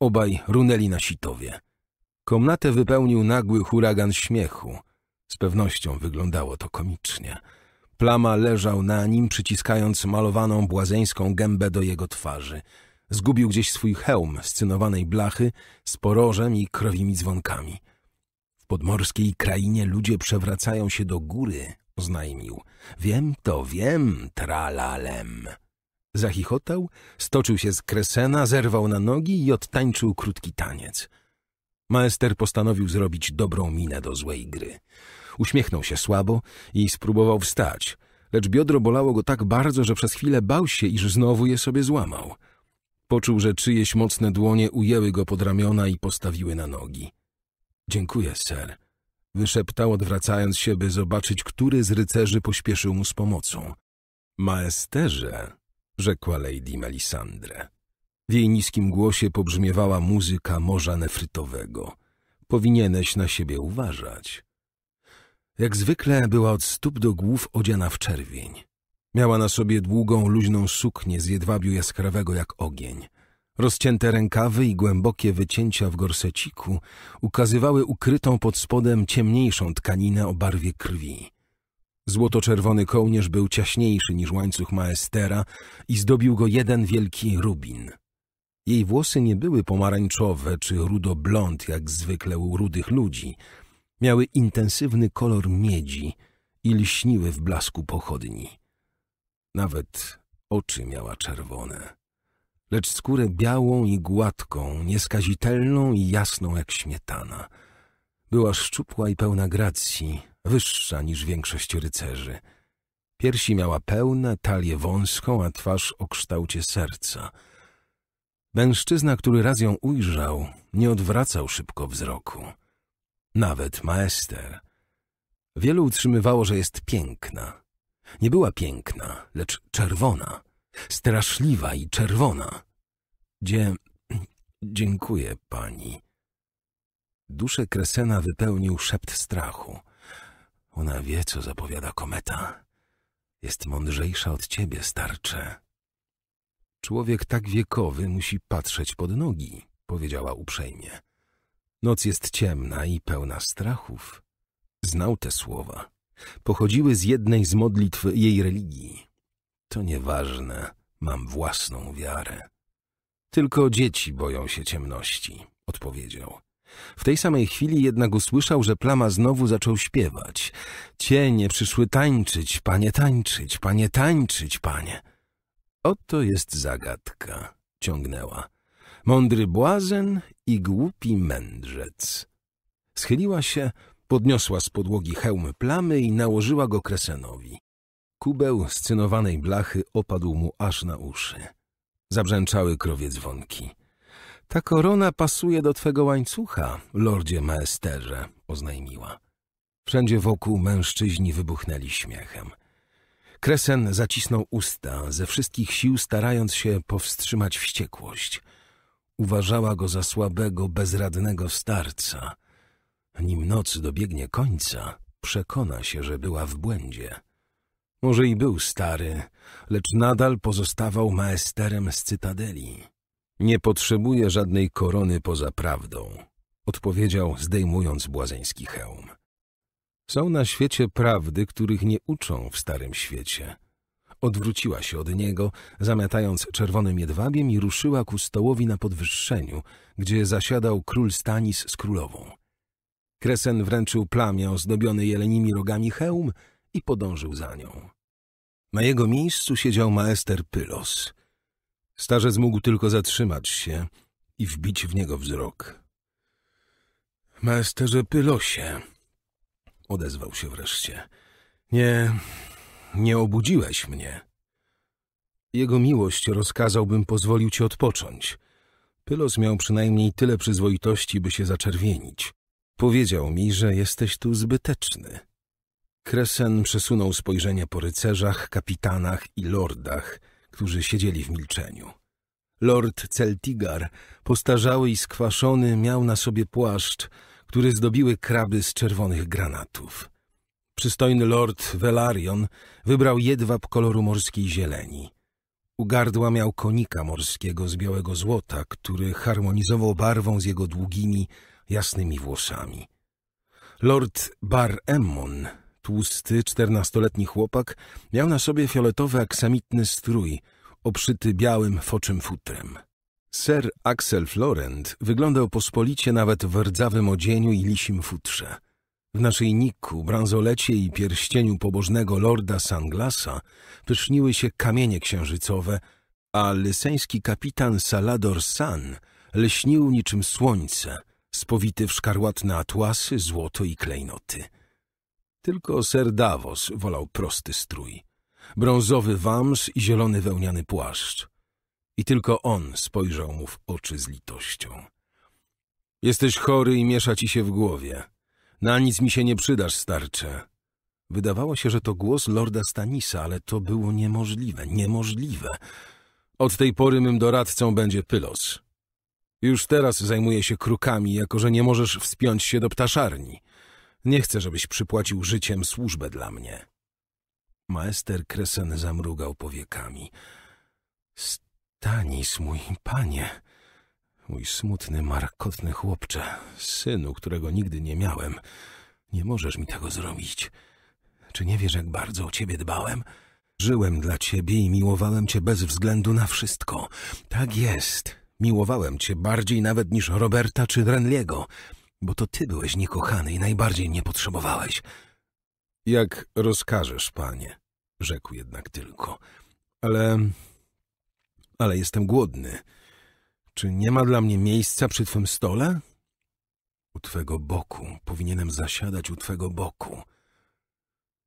Obaj runęli na sitowie. Komnatę wypełnił nagły huragan śmiechu. Z pewnością wyglądało to komicznie. Plama leżał na nim, przyciskając malowaną błazeńską gębę do jego twarzy – Zgubił gdzieś swój hełm z cynowanej blachy z porożem i krowimi dzwonkami. W podmorskiej krainie ludzie przewracają się do góry, oznajmił. Wiem to, wiem, tralalem. Zachichotał, stoczył się z kresena, zerwał na nogi i odtańczył krótki taniec. Maester postanowił zrobić dobrą minę do złej gry. Uśmiechnął się słabo i spróbował wstać, lecz biodro bolało go tak bardzo, że przez chwilę bał się, iż znowu je sobie złamał. Poczuł, że czyjeś mocne dłonie ujęły go pod ramiona i postawiły na nogi. Dziękuję, ser. Wyszeptał, odwracając się, by zobaczyć, który z rycerzy pośpieszył mu z pomocą. Maesterze, rzekła Lady Melisandre. W jej niskim głosie pobrzmiewała muzyka morza nefrytowego. Powinieneś na siebie uważać. Jak zwykle była od stóp do głów odziana w czerwień. Miała na sobie długą, luźną suknię z jedwabiu jaskrawego jak ogień. Rozcięte rękawy i głębokie wycięcia w gorseciku ukazywały ukrytą pod spodem ciemniejszą tkaninę o barwie krwi. Złoto-czerwony kołnierz był ciaśniejszy niż łańcuch maestera i zdobił go jeden wielki rubin. Jej włosy nie były pomarańczowe czy rudo-blond, jak zwykle u rudych ludzi. Miały intensywny kolor miedzi i lśniły w blasku pochodni. Nawet oczy miała czerwone, lecz skórę białą i gładką, nieskazitelną i jasną jak śmietana. Była szczupła i pełna gracji, wyższa niż większość rycerzy. Piersi miała pełne, talię wąską, a twarz o kształcie serca. Mężczyzna, który raz ją ujrzał, nie odwracał szybko wzroku. Nawet maester. Wielu utrzymywało, że jest piękna, nie była piękna, lecz czerwona. Straszliwa i czerwona. Dzie... (clears throat) Dziękuję pani. Duszę Kresena wypełnił szept strachu. Ona wie, co zapowiada kometa. Jest mądrzejsza od ciebie, starcze. Człowiek tak wiekowy musi patrzeć pod nogi, powiedziała uprzejmie. Noc jest ciemna i pełna strachów. Znał te słowa pochodziły z jednej z modlitw jej religii. To nieważne, mam własną wiarę. Tylko dzieci boją się ciemności, odpowiedział. W tej samej chwili jednak usłyszał, że plama znowu zaczął śpiewać. Cienie przyszły tańczyć, panie tańczyć, panie tańczyć, panie. Oto jest zagadka, ciągnęła. Mądry błazen i głupi mędrzec. Schyliła się, Podniosła z podłogi hełm plamy i nałożyła go Kresenowi. Kubeł z cynowanej blachy opadł mu aż na uszy. Zabrzęczały krowie dzwonki. Ta korona pasuje do twego łańcucha, lordzie maesterze, oznajmiła. Wszędzie wokół mężczyźni wybuchnęli śmiechem. Kresen zacisnął usta, ze wszystkich sił starając się powstrzymać wściekłość. Uważała go za słabego, bezradnego starca – nim noc dobiegnie końca, przekona się, że była w błędzie. Może i był stary, lecz nadal pozostawał maesterem z cytadeli. Nie potrzebuje żadnej korony poza prawdą, odpowiedział, zdejmując błazeński hełm. Są na świecie prawdy, których nie uczą w starym świecie. Odwróciła się od niego, zamiatając czerwonym jedwabiem i ruszyła ku stołowi na podwyższeniu, gdzie zasiadał król Stanis z królową. Kresen wręczył plamię ozdobiony jelenimi rogami hełm i podążył za nią. Na jego miejscu siedział maester Pylos. Starzec mógł tylko zatrzymać się i wbić w niego wzrok. Maesterze Pylosie, odezwał się wreszcie. Nie, nie obudziłeś mnie. Jego miłość rozkazałbym pozwolił ci odpocząć. Pylos miał przynajmniej tyle przyzwoitości, by się zaczerwienić. Powiedział mi, że jesteś tu zbyteczny. Kresen przesunął spojrzenie po rycerzach, kapitanach i lordach, którzy siedzieli w milczeniu. Lord Celtigar, postarzały i skwaszony, miał na sobie płaszcz, który zdobiły kraby z czerwonych granatów. Przystojny lord Velarion wybrał jedwab koloru morskiej zieleni. U gardła miał konika morskiego z białego złota, który harmonizował barwą z jego długimi, jasnymi włosami. Lord Bar Emmon, tłusty, czternastoletni chłopak, miał na sobie fioletowy aksamitny strój, obszyty białym foczym futrem. Sir Axel Florent wyglądał pospolicie nawet w rdzawym odzieniu i lisim futrze. W naszej naszyjniku, bransolecie i pierścieniu pobożnego lorda Sanglasa pyszniły się kamienie księżycowe, a lyseński kapitan Salador San lśnił niczym słońce – spowity w szkarłatne atłasy, złoto i klejnoty. Tylko ser Davos wolał prosty strój, brązowy wams i zielony wełniany płaszcz. I tylko on spojrzał mu w oczy z litością. Jesteś chory i miesza ci się w głowie. Na nic mi się nie przydasz, starcze. Wydawało się, że to głos lorda Stanisa, ale to było niemożliwe, niemożliwe. Od tej pory mym doradcą będzie Pylos. Już teraz zajmuję się krukami, jako że nie możesz wspiąć się do ptaszarni. Nie chcę, żebyś przypłacił życiem służbę dla mnie. Maester Kresen zamrugał powiekami. Stanis, mój panie, mój smutny, markotny chłopcze, synu, którego nigdy nie miałem, nie możesz mi tego zrobić. Czy nie wiesz, jak bardzo o ciebie dbałem? Żyłem dla ciebie i miłowałem cię bez względu na wszystko. Tak jest. Miłowałem cię bardziej nawet niż Roberta czy Renliego, bo to ty byłeś niekochany i najbardziej nie potrzebowałeś. Jak rozkażesz, panie, rzekł jednak tylko. Ale... ale jestem głodny. Czy nie ma dla mnie miejsca przy twym stole? U twego boku. Powinienem zasiadać u twego boku.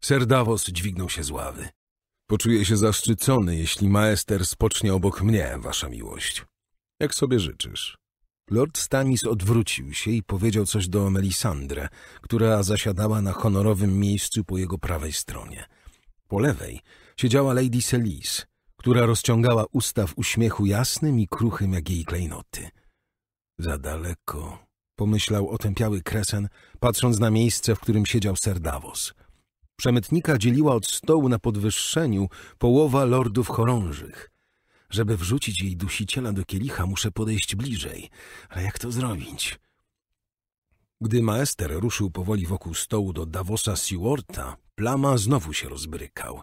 Ser Davos dźwignął się z ławy. Poczuję się zaszczycony, jeśli maester spocznie obok mnie, wasza miłość. Jak sobie życzysz. Lord Stanis odwrócił się i powiedział coś do Melisandre, która zasiadała na honorowym miejscu po jego prawej stronie. Po lewej siedziała Lady Selis, która rozciągała usta w uśmiechu jasnym i kruchym jak jej klejnoty. Za daleko, pomyślał otępiały Kresen, patrząc na miejsce, w którym siedział Ser Davos. Przemytnika dzieliła od stołu na podwyższeniu połowa lordów chorążych, żeby wrzucić jej dusiciela do kielicha, muszę podejść bliżej. Ale jak to zrobić? Gdy maester ruszył powoli wokół stołu do Davosa Seawarta, plama znowu się rozbrykał.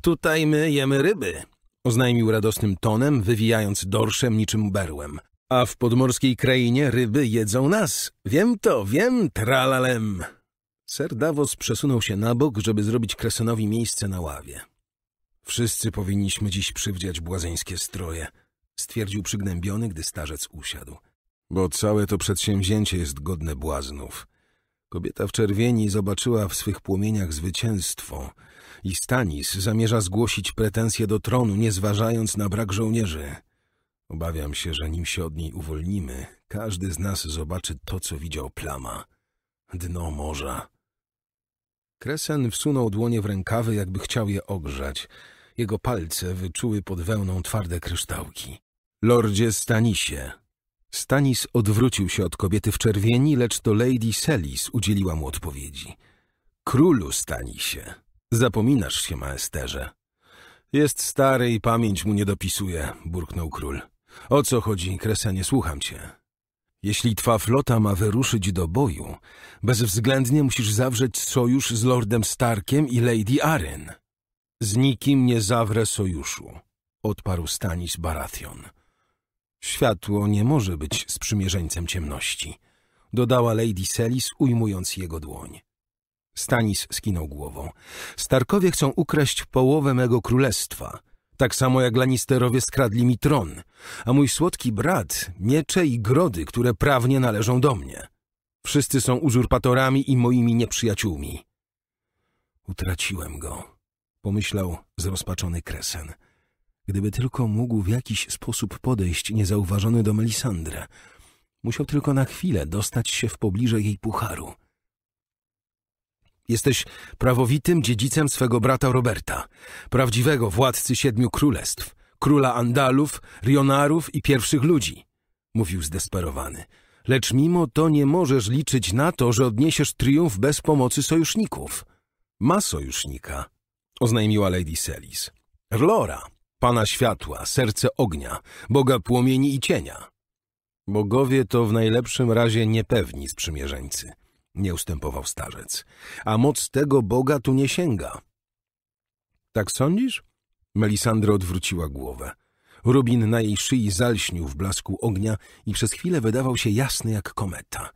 Tutaj my jemy ryby, oznajmił radosnym tonem, wywijając dorszem niczym berłem. A w podmorskiej krainie ryby jedzą nas. Wiem to, wiem, tralalem. Ser Davos przesunął się na bok, żeby zrobić Kresenowi miejsce na ławie. Wszyscy powinniśmy dziś przywdziać błazeńskie stroje, stwierdził przygnębiony, gdy starzec usiadł. Bo całe to przedsięwzięcie jest godne błaznów. Kobieta w czerwieni zobaczyła w swych płomieniach zwycięstwo i Stanis zamierza zgłosić pretensje do tronu, nie zważając na brak żołnierzy. Obawiam się, że nim się od niej uwolnimy, każdy z nas zobaczy to, co widział plama. Dno morza. Kresen wsunął dłonie w rękawy, jakby chciał je ogrzać. Jego palce wyczuły pod wełną twarde kryształki. Lordzie Stanisie! Stanis odwrócił się od kobiety w czerwieni, lecz to Lady Selis udzieliła mu odpowiedzi. Królu Stanisie! Zapominasz się, maesterze. Jest stary i pamięć mu nie dopisuje, burknął król. O co chodzi, Kresenie, słucham cię. Jeśli twa flota ma wyruszyć do boju, bezwzględnie musisz zawrzeć sojusz z Lordem Starkiem i Lady Arryn. Z nikim nie zawrę sojuszu, odparł Stanis Baratheon. Światło nie może być sprzymierzeńcem ciemności, dodała Lady Selis, ujmując jego dłoń. Stanis skinął głową. Starkowie chcą ukraść połowę mego królestwa – tak samo jak Lannisterowie skradli mi tron, a mój słodki brat miecze i grody, które prawnie należą do mnie. Wszyscy są uzurpatorami i moimi nieprzyjaciółmi. Utraciłem go, pomyślał zrozpaczony Kresen. Gdyby tylko mógł w jakiś sposób podejść niezauważony do Melisandre. Musiał tylko na chwilę dostać się w pobliże jej pucharu. Jesteś prawowitym dziedzicem swego brata Roberta, prawdziwego władcy siedmiu królestw, króla Andalów, Rionarów i pierwszych ludzi, mówił zdesperowany. Lecz mimo to nie możesz liczyć na to, że odniesiesz triumf bez pomocy sojuszników. Ma sojusznika, oznajmiła Lady Selis. Rlora, Pana Światła, Serce Ognia, Boga Płomieni i Cienia. Bogowie to w najlepszym razie niepewni sprzymierzeńcy nie ustępował starzec, a moc tego Boga tu nie sięga. Tak sądzisz? Melisandra odwróciła głowę. Rubin na jej szyi zalśnił w blasku ognia i przez chwilę wydawał się jasny jak kometa.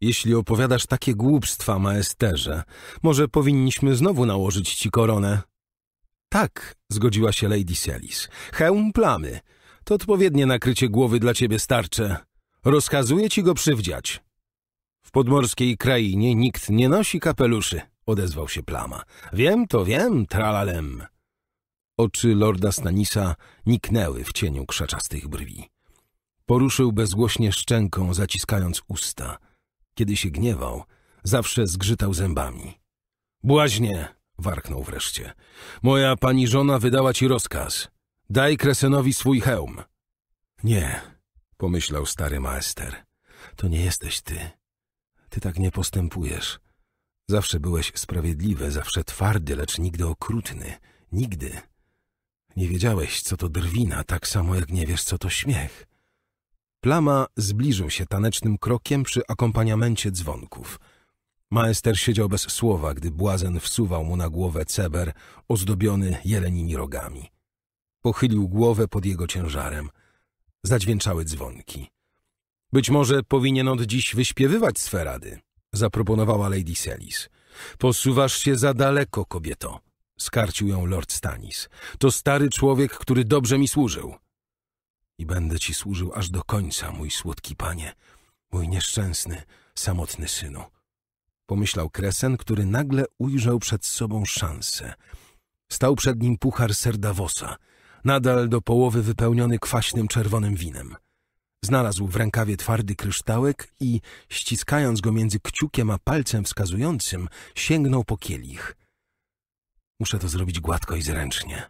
Jeśli opowiadasz takie głupstwa, maesterze, może powinniśmy znowu nałożyć ci koronę. Tak, zgodziła się Lady Celis. Hełm plamy. To odpowiednie nakrycie głowy dla ciebie starcze. Rozkazuję ci go przywdziać podmorskiej krainie nikt nie nosi kapeluszy, odezwał się Plama. Wiem to, wiem, tralalem. Oczy lorda Stanisa niknęły w cieniu krzaczastych brwi. Poruszył bezgłośnie szczęką, zaciskając usta. Kiedy się gniewał, zawsze zgrzytał zębami. Błaźnie! warknął wreszcie. Moja pani żona wydała ci rozkaz. Daj Kresenowi swój hełm. Nie, pomyślał stary maester. To nie jesteś ty. Ty tak nie postępujesz. Zawsze byłeś sprawiedliwy, zawsze twardy, lecz nigdy okrutny. Nigdy. Nie wiedziałeś, co to drwina, tak samo jak nie wiesz, co to śmiech. Plama zbliżył się tanecznym krokiem przy akompaniamencie dzwonków. Maester siedział bez słowa, gdy błazen wsuwał mu na głowę ceber ozdobiony jelenimi rogami. Pochylił głowę pod jego ciężarem. Zadźwięczały dzwonki. Być może powinien od dziś wyśpiewywać swe rady, zaproponowała Lady Selis. Posuwasz się za daleko, kobieto, skarcił ją Lord Stanis. To stary człowiek, który dobrze mi służył. I będę ci służył aż do końca, mój słodki panie, mój nieszczęsny, samotny synu. Pomyślał Kresen, który nagle ujrzał przed sobą szansę. Stał przed nim puchar serdawosa, nadal do połowy wypełniony kwaśnym czerwonym winem. Znalazł w rękawie twardy kryształek i, ściskając go między kciukiem a palcem wskazującym, sięgnął po kielich. Muszę to zrobić gładko i zręcznie.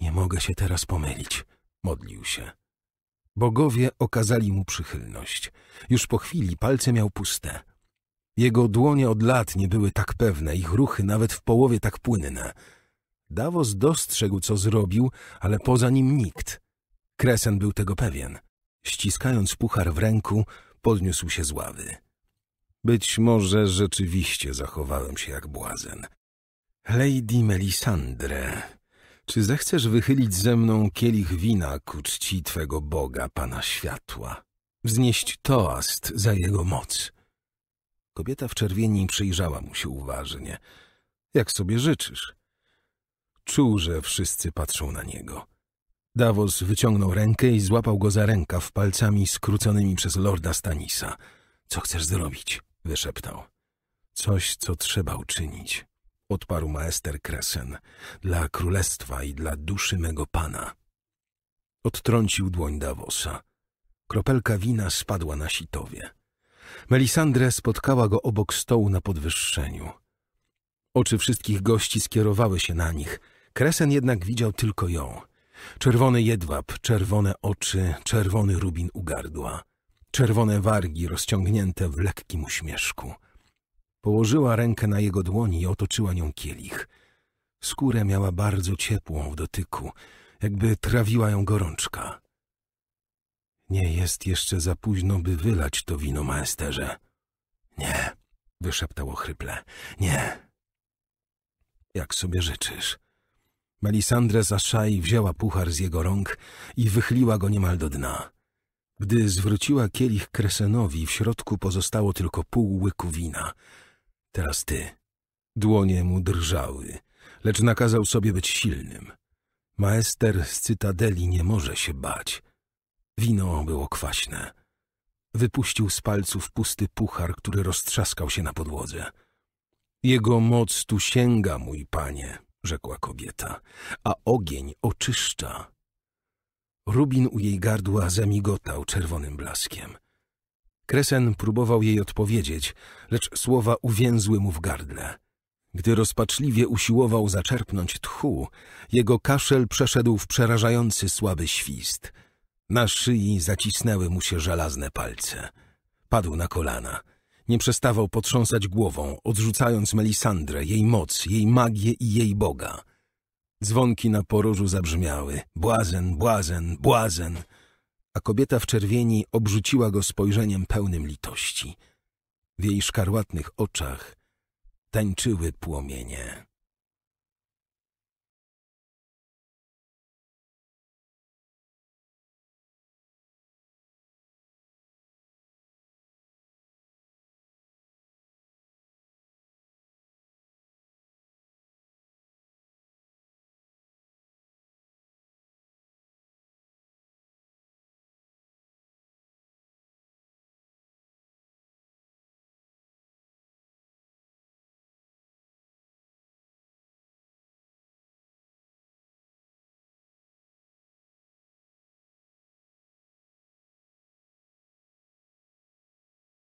Nie mogę się teraz pomylić. Modlił się. Bogowie okazali mu przychylność. Już po chwili palce miał puste. Jego dłonie od lat nie były tak pewne, ich ruchy nawet w połowie tak płynne. Davos dostrzegł, co zrobił, ale poza nim nikt. Kresen był tego pewien ściskając puchar w ręku, podniósł się z ławy. Być może rzeczywiście zachowałem się jak błazen. Lady Melisandre, czy zechcesz wychylić ze mną kielich wina ku czci twego Boga, Pana Światła? Wznieść toast za jego moc. Kobieta w czerwieni przyjrzała mu się uważnie. Jak sobie życzysz? Czuł, że wszyscy patrzą na niego. Davos wyciągnął rękę i złapał go za rękaw palcami skróconymi przez lorda Stanisa. Co chcesz zrobić? wyszeptał. Coś, co trzeba uczynić, odparł maester Kresen, dla królestwa i dla duszy mego pana. Odtrącił dłoń Davosa. Kropelka wina spadła na sitowie. Melisandre spotkała go obok stołu na podwyższeniu. Oczy wszystkich gości skierowały się na nich. Kresen jednak widział tylko ją – Czerwony jedwab, czerwone oczy, czerwony rubin u gardła, czerwone wargi rozciągnięte w lekkim uśmieszku. Położyła rękę na jego dłoni i otoczyła nią kielich. Skórę miała bardzo ciepłą w dotyku, jakby trawiła ją gorączka. Nie jest jeszcze za późno, by wylać to wino, maesterze. Nie, wyszeptało chryple. Nie. Jak sobie życzysz. Melisandre zaszai wzięła puchar z jego rąk i wychyliła go niemal do dna. Gdy zwróciła kielich Kresenowi, w środku pozostało tylko pół łyku wina. Teraz ty. Dłonie mu drżały, lecz nakazał sobie być silnym. Maester z Cytadeli nie może się bać. Wino było kwaśne. Wypuścił z palców pusty puchar, który roztrzaskał się na podłodze. Jego moc tu sięga, mój panie, rzekła kobieta, a ogień oczyszcza. Rubin u jej gardła zamigotał czerwonym blaskiem. Kresen próbował jej odpowiedzieć, lecz słowa uwięzły mu w gardle. Gdy rozpaczliwie usiłował zaczerpnąć tchu, jego kaszel przeszedł w przerażający słaby świst. Na szyi zacisnęły mu się żelazne palce. Padł na kolana – nie przestawał potrząsać głową, odrzucając Melisandrę, jej moc, jej magię i jej Boga. Dzwonki na porożu zabrzmiały. Błazen, błazen, błazen. A kobieta w czerwieni obrzuciła go spojrzeniem pełnym litości. W jej szkarłatnych oczach tańczyły płomienie.